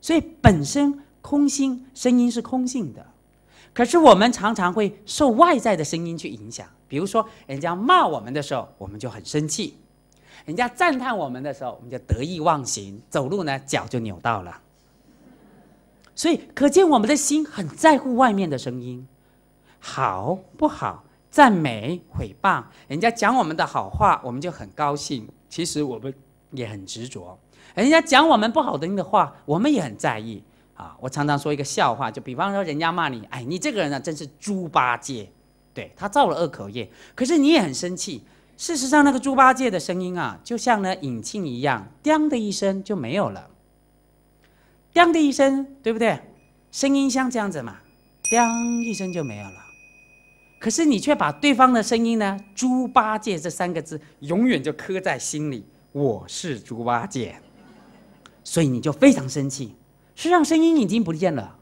所以本身空心声音是空性的，可是我们常常会受外在的声音去影响。比如说，人家骂我们的时候，我们就很生气；人家赞叹我们的时候，我们就得意忘形，走路呢脚就扭到了。所以可见我们的心很在乎外面的声音。好不好？赞美、毁谤，人家讲我们的好话，我们就很高兴。其实我们也很执着。人家讲我们不好的话，我们也很在意。啊，我常常说一个笑话，就比方说人家骂你，哎，你这个人啊，真是猪八戒，对他造了恶口业。可是你也很生气。事实上，那个猪八戒的声音啊，就像呢引磬一样，当的一声就没有了。当的一声，对不对？声音像这样子嘛，当一声就没有了。可是你却把对方的声音呢“猪八戒”这三个字永远就刻在心里。我是猪八戒，所以你就非常生气。实际上声音已经不见了。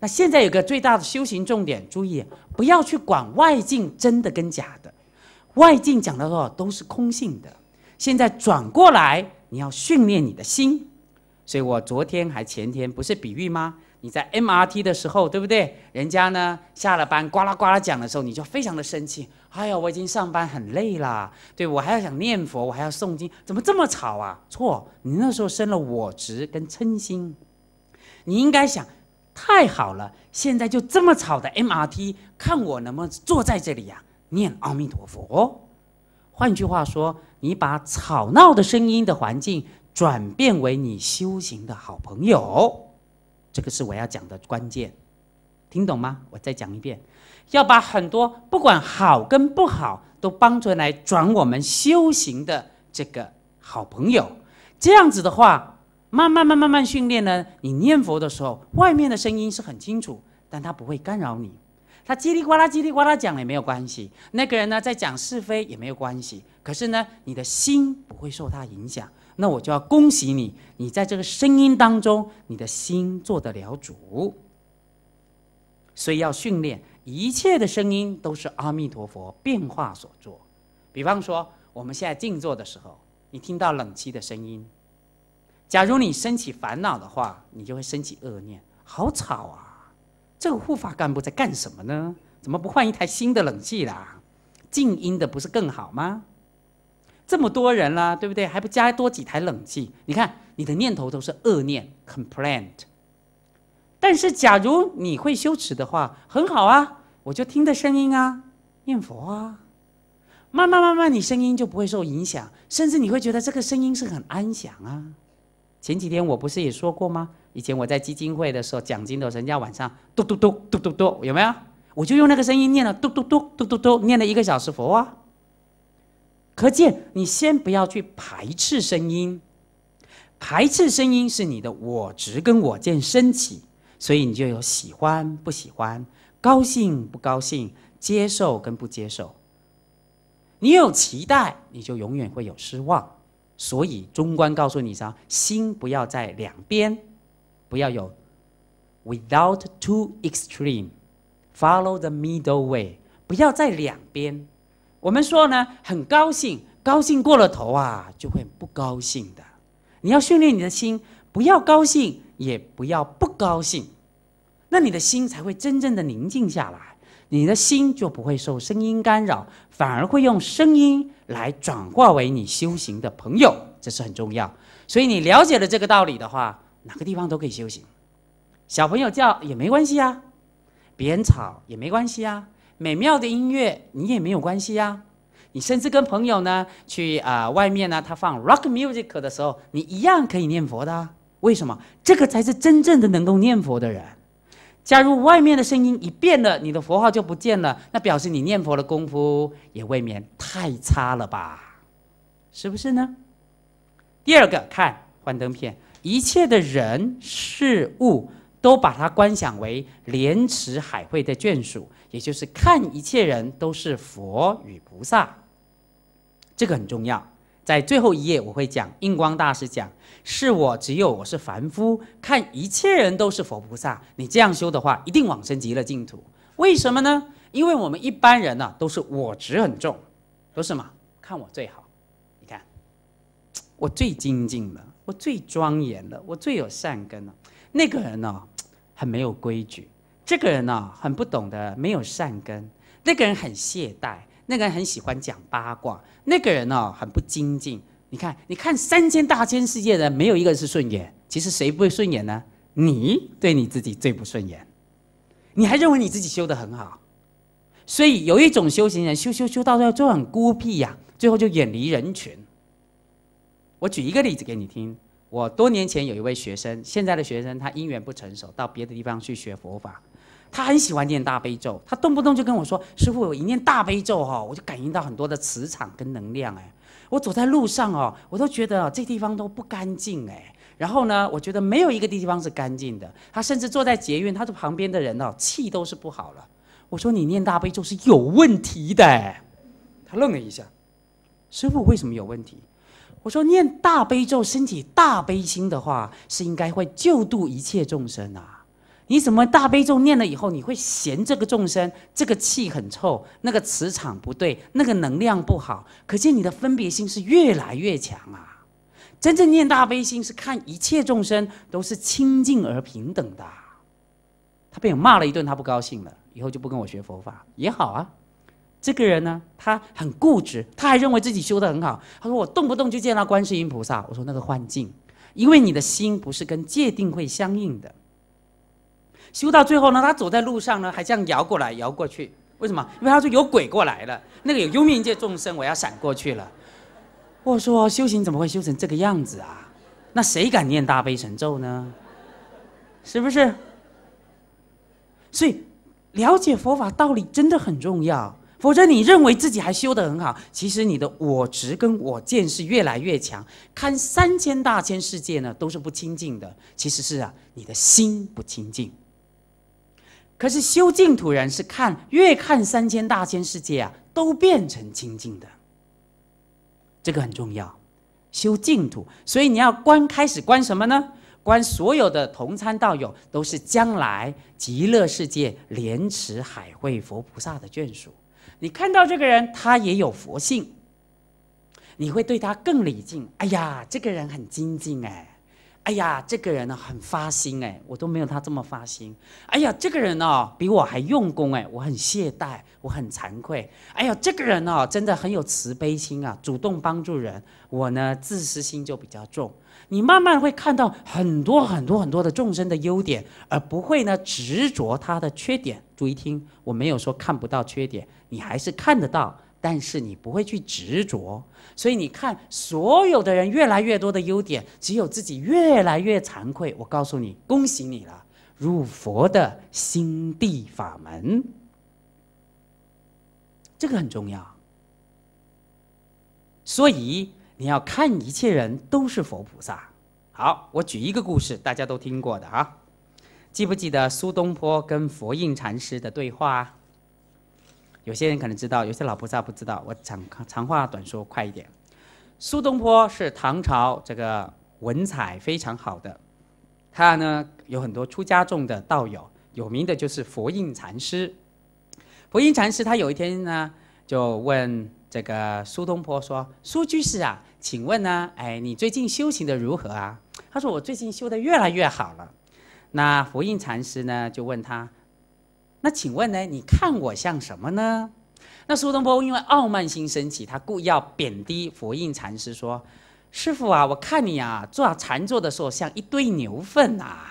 那现在有个最大的修行重点，注意不要去管外境真的跟假的，外境讲的多少都是空性的。现在转过来，你要训练你的心。所以我昨天还前天不是比喻吗？你在 MRT 的时候，对不对？人家呢下了班呱啦呱啦讲的时候，你就非常的生气。哎呀，我已经上班很累了，对我还要想念佛，我还要诵经，怎么这么吵啊？错，你那时候生了我执跟嗔心，你应该想，太好了，现在就这么吵的 MRT，看我能不能坐在这里呀，念阿弥陀佛。换句话说，你把吵闹的声音的环境转变为你修行的好朋友。这个是我要讲的关键，听懂吗？我再讲一遍，要把很多不管好跟不好都帮助来，转我们修行的这个好朋友。这样子的话，慢慢、慢慢、慢训练呢，你念佛的时候，外面的声音是很清楚，但它不会干扰你。他叽里呱啦、叽里呱啦讲也没有关系，那个人呢在讲是非也没有关系。可是呢，你的心不会受他影响。那我就要恭喜你，你在这个声音当中，你的心做得了主。所以要训练，一切的声音都是阿弥陀佛变化所做。比方说，我们现在静坐的时候，你听到冷气的声音，假如你升起烦恼的话，你就会升起恶念。好吵啊！这个护法干部在干什么呢？怎么不换一台新的冷气啦？静音的不是更好吗？这么多人啦，对不对？还不加多几台冷气？你看你的念头都是恶念，complaint。但是假如你会羞耻的话，很好啊，我就听的声音啊，念佛啊，慢慢慢慢，你声音就不会受影响，甚至你会觉得这个声音是很安详啊。前几天我不是也说过吗？以前我在基金会的时候，讲经的时候，人家晚上嘟嘟嘟嘟嘟嘟，有没有？我就用那个声音念了嘟嘟嘟嘟嘟嘟，念了一个小时佛啊。可见，你先不要去排斥声音，排斥声音是你的我执跟我见升起，所以你就有喜欢不喜欢，高兴不高兴，接受跟不接受。你有期待，你就永远会有失望。所以中观告诉你啥？心不要在两边，不要有 without two extreme，follow the middle way，不要在两边。我们说呢，很高兴，高兴过了头啊，就会不高兴的。你要训练你的心，不要高兴，也不要不高兴，那你的心才会真正的宁静下来。你的心就不会受声音干扰，反而会用声音来转化为你修行的朋友，这是很重要。所以你了解了这个道理的话，哪个地方都可以修行。小朋友叫也没关系啊，别人吵也没关系啊。美妙的音乐，你也没有关系呀。你甚至跟朋友呢，去啊外面呢，他放 rock music 的时候，你一样可以念佛的。为什么？这个才是真正的能够念佛的人。假如外面的声音一变了，你的佛号就不见了，那表示你念佛的功夫也未免太差了吧？是不是呢？第二个，看幻灯片，一切的人事物。都把它观想为莲池海会的眷属，也就是看一切人都是佛与菩萨。这个很重要，在最后一页我会讲，印光大师讲：“是我只有我是凡夫，看一切人都是佛菩萨。你这样修的话，一定往生极乐净土。为什么呢？因为我们一般人呢，都是我执很重，都是嘛，看我最好，你看，我最精进了，我最庄严了，我最有善根了。那个人呢？”很没有规矩，这个人呢很不懂得没有善根，那个人很懈怠，那个人很喜欢讲八卦，那个人呢很不精进。你看，你看三千大千世界的没有一个人是顺眼，其实谁不会顺眼呢？你对你自己最不顺眼，你还认为你自己修的很好，所以有一种修行人修修修到最后就很孤僻呀，最后就远离人群。我举一个例子给你听。我多年前有一位学生，现在的学生他因缘不成熟，到别的地方去学佛法。他很喜欢念大悲咒，他动不动就跟我说：“师傅，我一念大悲咒哈，我就感应到很多的磁场跟能量哎。我走在路上哦，我都觉得这地方都不干净哎。然后呢，我觉得没有一个地方是干净的。他甚至坐在捷运，他坐旁边的人哦，气都是不好了。我说你念大悲咒是有问题的。他愣了一下，师傅为什么有问题？我说念大悲咒，身体大悲心的话，是应该会救度一切众生啊！你怎么大悲咒念了以后，你会嫌这个众生这个气很臭，那个磁场不对，那个能量不好？可见你的分别心是越来越强啊！真正念大悲心，是看一切众生都是清净而平等的。他被我骂了一顿，他不高兴了，以后就不跟我学佛法也好啊。这个人呢，他很固执，他还认为自己修得很好。他说：“我动不动就见到观世音菩萨。”我说：“那个幻境，因为你的心不是跟界定会相应的。”修到最后呢，他走在路上呢，还这样摇过来摇过去。为什么？因为他说有鬼过来了，那个有幽冥界众生，我要闪过去了。我说：“修行怎么会修成这个样子啊？那谁敢念大悲神咒呢？是不是？”所以，了解佛法道理真的很重要。否则，你认为自己还修得很好，其实你的我执跟我见是越来越强。看三千大千世界呢，都是不清净的，其实是啊，你的心不清净。可是修净土人是看越看三千大千世界啊，都变成清净的，这个很重要。修净土，所以你要观开始观什么呢？观所有的同参道友都是将来极乐世界莲池海会佛菩萨的眷属。你看到这个人，他也有佛性，你会对他更礼敬。哎呀，这个人很精进哎，哎呀，这个人呢很发心哎，我都没有他这么发心。哎呀，这个人哦比我还用功哎，我很懈怠，我很惭愧。哎呀，这个人哦真的很有慈悲心啊，主动帮助人。我呢自私心就比较重。你慢慢会看到很多很多很多的众生的优点，而不会呢执着他的缺点。注意听，我没有说看不到缺点，你还是看得到，但是你不会去执着。所以你看，所有的人越来越多的优点，只有自己越来越惭愧。我告诉你，恭喜你了，入佛的心地法门。这个很重要。所以。你要看一切人都是佛菩萨。好，我举一个故事，大家都听过的啊，记不记得苏东坡跟佛印禅师的对话？有些人可能知道，有些老菩萨不知道。我长长话短说，快一点。苏东坡是唐朝这个文采非常好的，他呢有很多出家众的道友，有名的就是佛印禅师。佛印禅师他有一天呢就问。这个苏东坡说：“苏居士啊，请问呢，哎，你最近修行的如何啊？”他说：“我最近修的越来越好了。”那佛印禅师呢，就问他：“那请问呢，你看我像什么呢？”那苏东坡因为傲慢心升起，他故意要贬低佛印禅师，说：“师傅啊，我看你啊，坐禅坐的时候像一堆牛粪啊。”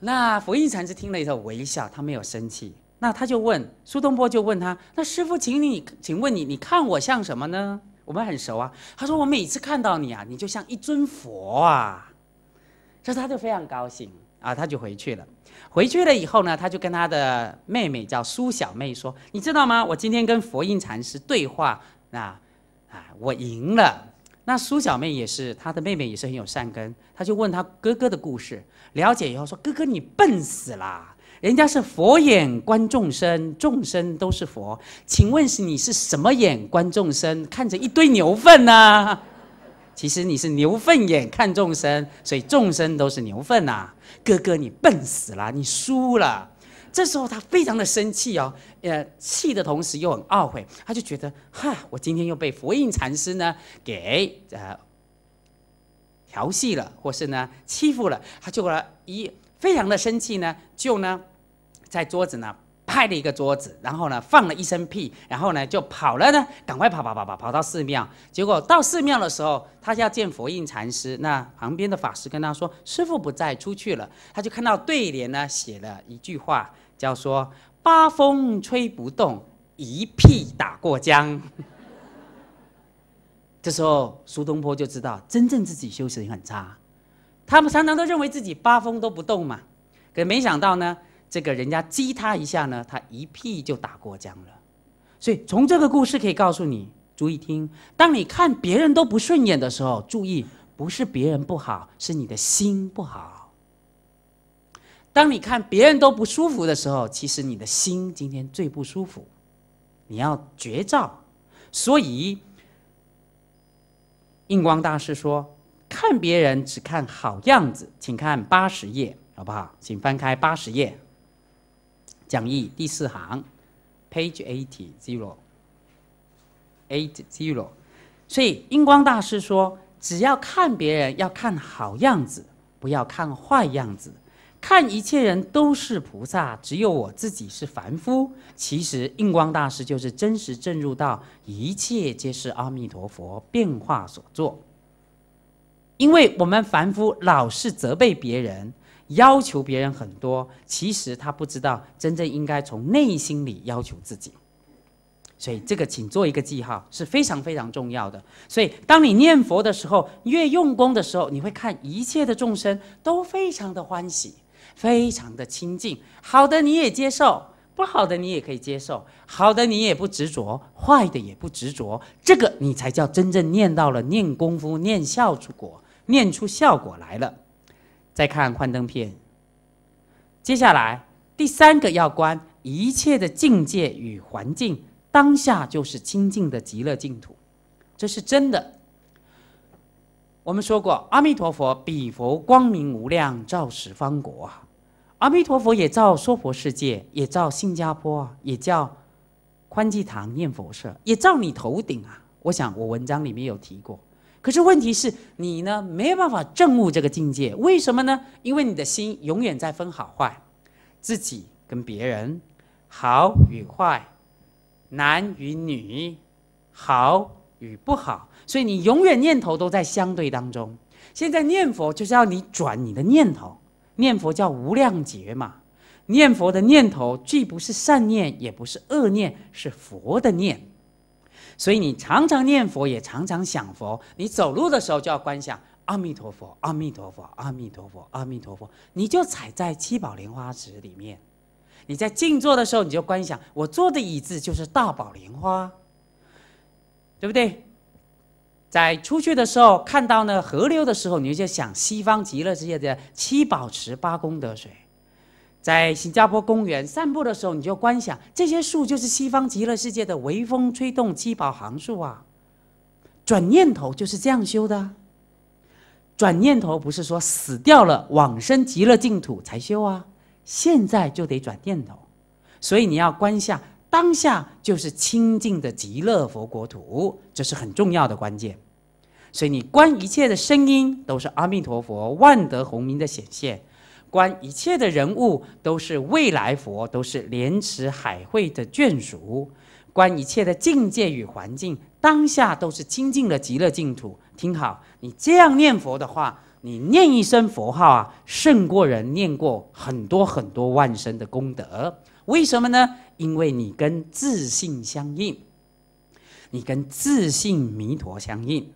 那佛印禅师听了以后微笑，他没有生气。那他就问苏东坡，就问他，那师傅，请你，请问你，你看我像什么呢？我们很熟啊。他说我每次看到你啊，你就像一尊佛啊。这他就非常高兴啊，他就回去了。回去了以后呢，他就跟他的妹妹叫苏小妹说，你知道吗？我今天跟佛印禅师对话，那，啊，我赢了。那苏小妹也是她的妹妹，也是很有善根，她就问他哥哥的故事，了解以后说，哥哥你笨死啦。人家是佛眼观众生，众生都是佛。请问是你是什么眼观众生？看着一堆牛粪呢？其实你是牛粪眼看众生，所以众生都是牛粪啊！哥哥，你笨死了，你输了。这时候他非常的生气哦，呃，气的同时又很懊悔，他就觉得哈，我今天又被佛印禅师呢给呃调戏了，或是呢欺负了，他就过来一。非常的生气呢，就呢，在桌子呢拍了一个桌子，然后呢放了一声屁，然后呢就跑了呢，赶快跑跑跑跑跑到寺庙，结果到寺庙的时候，他要见佛印禅师，那旁边的法师跟他说，师傅不在，出去了，他就看到对联呢写了一句话，叫做“八风吹不动，一屁打过江”。这时候苏东坡就知道，真正自己修行很差。他们常常都认为自己八风都不动嘛，可没想到呢，这个人家击他一下呢，他一屁就打过江了。所以从这个故事可以告诉你，注意听：当你看别人都不顺眼的时候，注意不是别人不好，是你的心不好；当你看别人都不舒服的时候，其实你的心今天最不舒服，你要绝招。所以，印光大师说。看别人只看好样子，请看八十页，好不好？请翻开八十页，讲义第四行，page eighty zero，eight zero。所以印光大师说，只要看别人要看好样子，不要看坏样子。看一切人都是菩萨，只有我自己是凡夫。其实印光大师就是真实证入到一切皆是阿弥陀佛变化所作。因为我们凡夫老是责备别人，要求别人很多，其实他不知道真正应该从内心里要求自己。所以这个请做一个记号，是非常非常重要的。所以当你念佛的时候，越用功的时候，你会看一切的众生都非常的欢喜，非常的清净。好的你也接受，不好的你也可以接受，好的你也不执着，坏的也不执着，这个你才叫真正念到了念功夫，念效出果。念出效果来了，再看幻灯片。接下来第三个要观一切的境界与环境，当下就是清净的极乐净土，这是真的。我们说过，阿弥陀佛彼佛光明无量，照十方国啊，阿弥陀佛也照娑婆世界，也照新加坡，也照宽济堂念佛社，也照你头顶啊。我想我文章里面有提过。可是问题是你呢，没有办法证悟这个境界，为什么呢？因为你的心永远在分好坏，自己跟别人，好与坏，男与女，好与不好，所以你永远念头都在相对当中。现在念佛就是要你转你的念头，念佛叫无量劫嘛，念佛的念头既不是善念，也不是恶念，是佛的念。所以你常常念佛，也常常想佛。你走路的时候就要观想阿弥陀佛，阿弥陀佛，阿弥陀佛，阿弥陀佛。你就踩在七宝莲花池里面。你在静坐的时候，你就观想我坐的椅子就是大宝莲花，对不对？在出去的时候看到呢河流的时候，你就想西方极乐世界的七宝池八功德水。在新加坡公园散步的时候，你就观想这些树就是西方极乐世界的微风吹动七宝行树啊。转念头就是这样修的。转念头不是说死掉了往生极乐净土才修啊，现在就得转念头。所以你要观下当下就是清净的极乐佛国土，这是很重要的关键。所以你观一切的声音都是阿弥陀佛万德洪明的显现。观一切的人物都是未来佛，都是莲池海会的眷属；观一切的境界与环境，当下都是清净的极乐净土。听好，你这样念佛的话，你念一声佛号啊，胜过人念过很多很多万生的功德。为什么呢？因为你跟自信相应，你跟自信弥陀相应。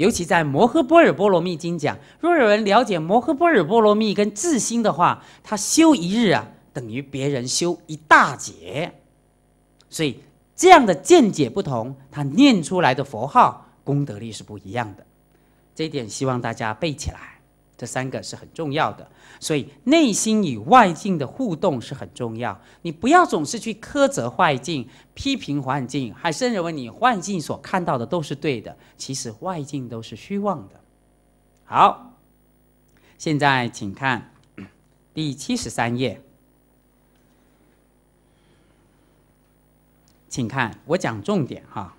尤其在《摩诃波尔波罗蜜经》讲，若有人了解摩诃波尔波罗蜜跟自心的话，他修一日啊，等于别人修一大劫。所以这样的见解不同，他念出来的佛号功德力是不一样的。这一点希望大家背起来。这三个是很重要的，所以内心与外境的互动是很重要。你不要总是去苛责外境、批评环境，还是认为你环境所看到的都是对的。其实外境都是虚妄的。好，现在请看第七十三页，请看我讲重点哈。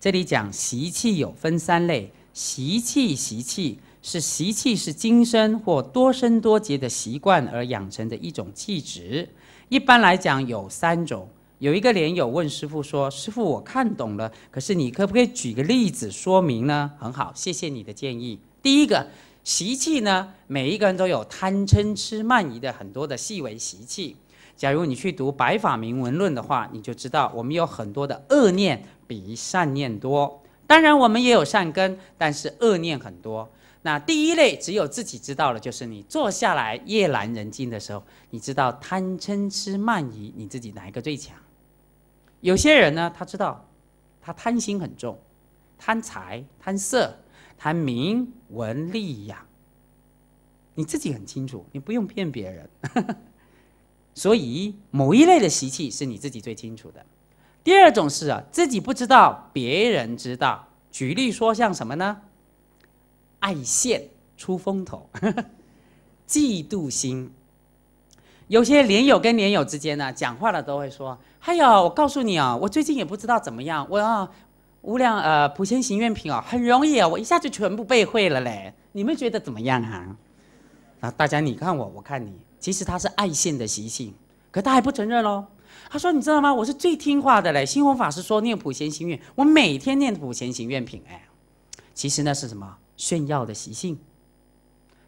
这里讲习气有分三类，习气、习气。是习气，是今生或多生多劫的习惯而养成的一种气质。一般来讲有三种。有一个莲友问师傅说：“师傅，我看懂了，可是你可不可以举个例子说明呢？”很好，谢谢你的建议。第一个习气呢，每一个人都有贪嗔痴慢疑的很多的细微习气。假如你去读《白法明文论》的话，你就知道我们有很多的恶念比善念多。当然，我们也有善根，但是恶念很多。那第一类只有自己知道了，就是你坐下来夜阑人静的时候，你知道贪嗔痴慢疑你自己哪一个最强？有些人呢，他知道他贪心很重，贪财贪色贪名闻利养，你自己很清楚，你不用骗别人。所以某一类的习气是你自己最清楚的。第二种是啊，自己不知道，别人知道。举例说像什么呢？爱现出风头，嫉妒心。有些莲友跟莲友之间呢，讲话了都会说：“哎呦，我告诉你哦，我最近也不知道怎么样，我啊无量呃普贤行愿品啊很容易啊，我一下就全部背会了嘞。”你们觉得怎么样啊？啊，大家你看我，我看你。其实他是爱现的习性，可他还不承认喽。他说：“你知道吗？我是最听话的嘞。”星云法师说：“念普贤行愿，我每天念普贤行愿品。”哎，其实那是什么？炫耀的习性，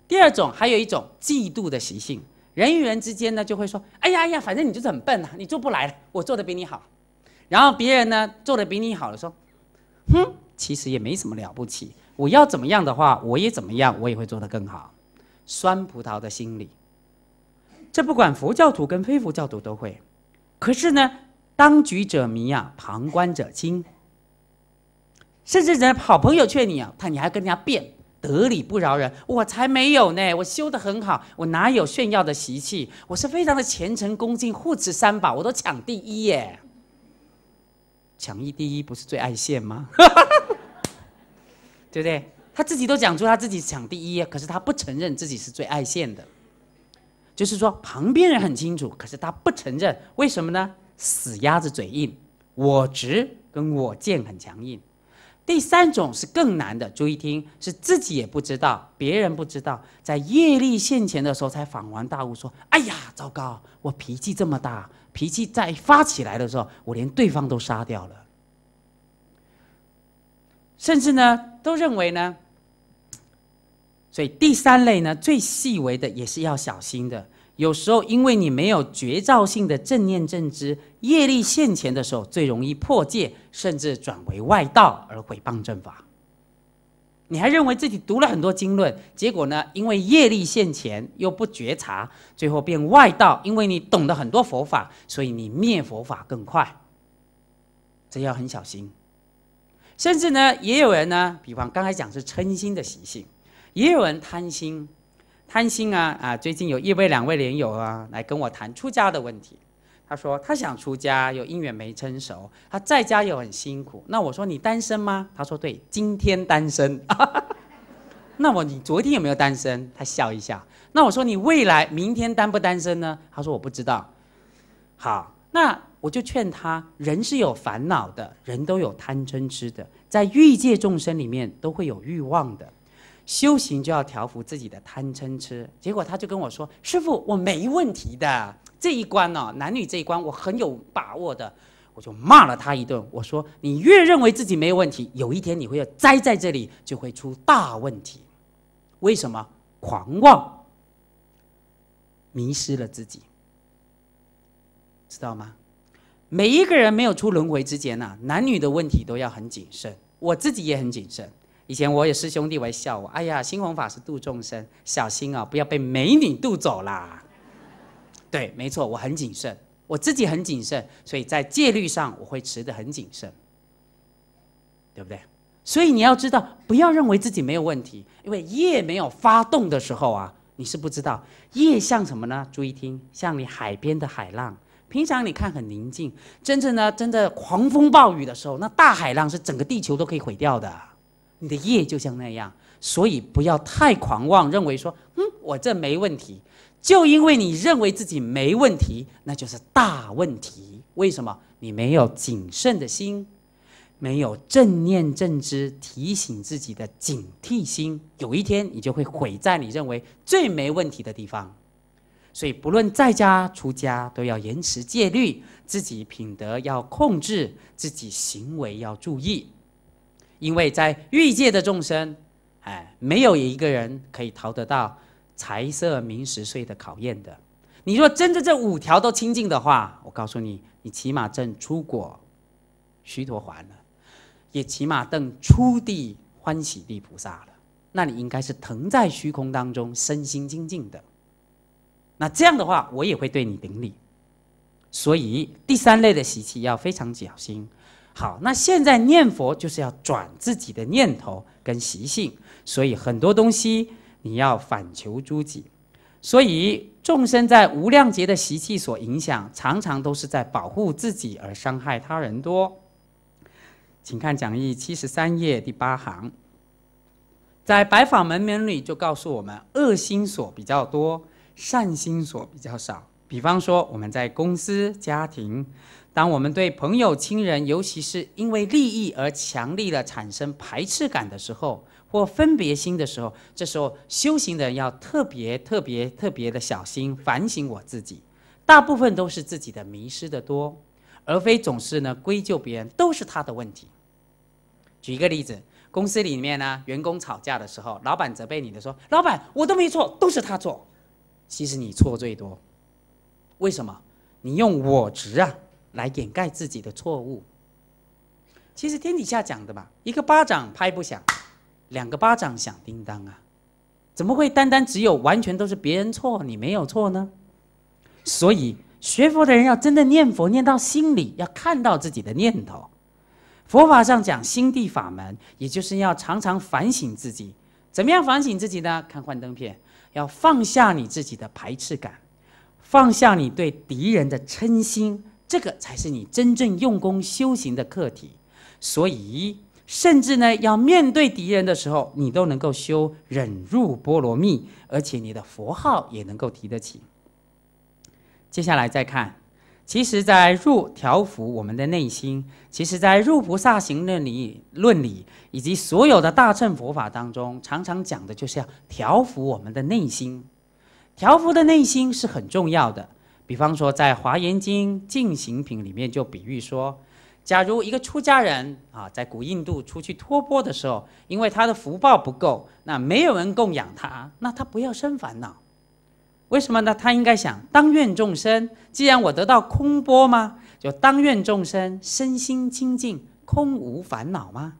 第二种还有一种嫉妒的习性。人与人之间呢，就会说：“哎呀哎呀，反正你就是很笨啊，你做不来了，我做的比你好。”然后别人呢做的比你好了，说：“哼，其实也没什么了不起，我要怎么样的话，我也怎么样，我也会做得更好。”酸葡萄的心理，这不管佛教徒跟非佛教徒都会。可是呢，当局者迷啊，旁观者清。甚至人好朋友劝你啊，他你还跟人家辩，得理不饶人，我才没有呢，我修的很好，我哪有炫耀的习气？我是非常的虔诚恭敬，护持三宝，我都抢第一耶。抢一第一不是最爱现吗？对不对？他自己都讲出他自己抢第一，可是他不承认自己是最爱现的，就是说旁边人很清楚，可是他不承认，为什么呢？死鸭子嘴硬，我直跟我贱很强硬。第三种是更难的，注意听，是自己也不知道，别人不知道，在业力现前的时候才恍然大悟，说：“哎呀，糟糕！我脾气这么大，脾气再发起来的时候，我连对方都杀掉了。”甚至呢，都认为呢，所以第三类呢，最细微的也是要小心的。有时候，因为你没有绝照性的正念正知，业力现前的时候，最容易破戒，甚至转为外道而毁谤正法。你还认为自己读了很多经论，结果呢？因为业力现前又不觉察，最后变外道。因为你懂得很多佛法，所以你灭佛法更快。这要很小心。甚至呢，也有人呢，比方刚才讲是嗔心的习性，也有人贪心。贪心啊啊！最近有一位两位莲友啊，来跟我谈出家的问题。他说他想出家，有姻缘没成熟，他在家也很辛苦。那我说你单身吗？他说对，今天单身。那我你昨天有没有单身？他笑一下。那我说你未来明天单不单身呢？他说我不知道。好，那我就劝他，人是有烦恼的，人都有贪嗔痴的，在欲界众生里面都会有欲望的。修行就要调服自己的贪嗔痴，结果他就跟我说：“师傅，我没问题的这一关哦，男女这一关我很有把握的。”我就骂了他一顿，我说：“你越认为自己没有问题，有一天你会要栽在这里，就会出大问题。为什么？狂妄，迷失了自己，知道吗？每一个人没有出轮回之前呢，男女的问题都要很谨慎，我自己也很谨慎。”以前我也师兄弟我也笑我，哎呀，新红法师渡众生，小心啊，不要被美女渡走啦！对，没错，我很谨慎，我自己很谨慎，所以在戒律上我会持得很谨慎，对不对？所以你要知道，不要认为自己没有问题，因为业没有发动的时候啊，你是不知道。业像什么呢？注意听，像你海边的海浪，平常你看很宁静，真正呢，真的狂风暴雨的时候，那大海浪是整个地球都可以毁掉的。你的业就像那样，所以不要太狂妄，认为说，嗯，我这没问题。就因为你认为自己没问题，那就是大问题。为什么？你没有谨慎的心，没有正念正知提醒自己的警惕心，有一天你就会毁在你认为最没问题的地方。所以，不论在家出家，都要严持戒律，自己品德要控制，自己行为要注意。因为在欲界的众生，哎，没有一个人可以逃得到财色名食睡的考验的。你若真的这五条都清净的话，我告诉你，你起码正出果须陀环了，也起码等初地欢喜地菩萨了。那你应该是腾在虚空当中，身心清净的。那这样的话，我也会对你顶礼。所以第三类的习气要非常小心。好，那现在念佛就是要转自己的念头跟习性，所以很多东西你要反求诸己。所以众生在无量劫的习气所影响，常常都是在保护自己而伤害他人多。请看讲义七十三页第八行，在白法门里就告诉我们，恶心所比较多，善心所比较少。比方说我们在公司、家庭。当我们对朋友、亲人，尤其是因为利益而强力的产生排斥感的时候，或分别心的时候，这时候修行人要特别、特别、特别的小心反省我自己。大部分都是自己的迷失的多，而非总是呢归咎别人，都是他的问题。举一个例子，公司里面呢员工吵架的时候，老板责备你的说：“老板，我都没错，都是他错。”其实你错最多，为什么？你用我值啊。来掩盖自己的错误。其实天底下讲的吧，一个巴掌拍不响，两个巴掌响叮当啊！怎么会单单只有完全都是别人错，你没有错呢？所以学佛的人要真的念佛，念到心里，要看到自己的念头。佛法上讲心地法门，也就是要常常反省自己。怎么样反省自己呢？看幻灯片，要放下你自己的排斥感，放下你对敌人的嗔心。这个才是你真正用功修行的课题，所以甚至呢，要面对敌人的时候，你都能够修忍辱波罗蜜，而且你的佛号也能够提得起。接下来再看，其实在入调伏我们的内心，其实在入菩萨行的理论理以及所有的大乘佛法当中，常常讲的就是要调伏我们的内心，调伏的内心是很重要的。比方说，在《华严经·进行品》里面就比喻说，假如一个出家人啊，在古印度出去托钵的时候，因为他的福报不够，那没有人供养他，那他不要生烦恼。为什么呢？他应该想：当愿众生，既然我得到空钵吗？就当愿众生身心清净，空无烦恼吗？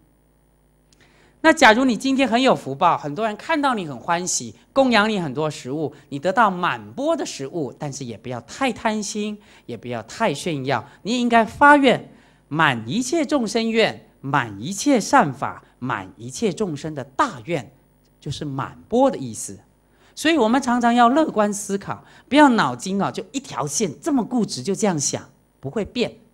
那假如你今天很有福报，很多人看到你很欢喜，供养你很多食物，你得到满钵的食物，但是也不要太贪心，也不要太炫耀，你应该发愿满一切众生愿，满一切善法，满一切众生的大愿，就是满钵的意思。所以我们常常要乐观思考，不要脑筋啊，就一条线这么固执，就这样想不会变。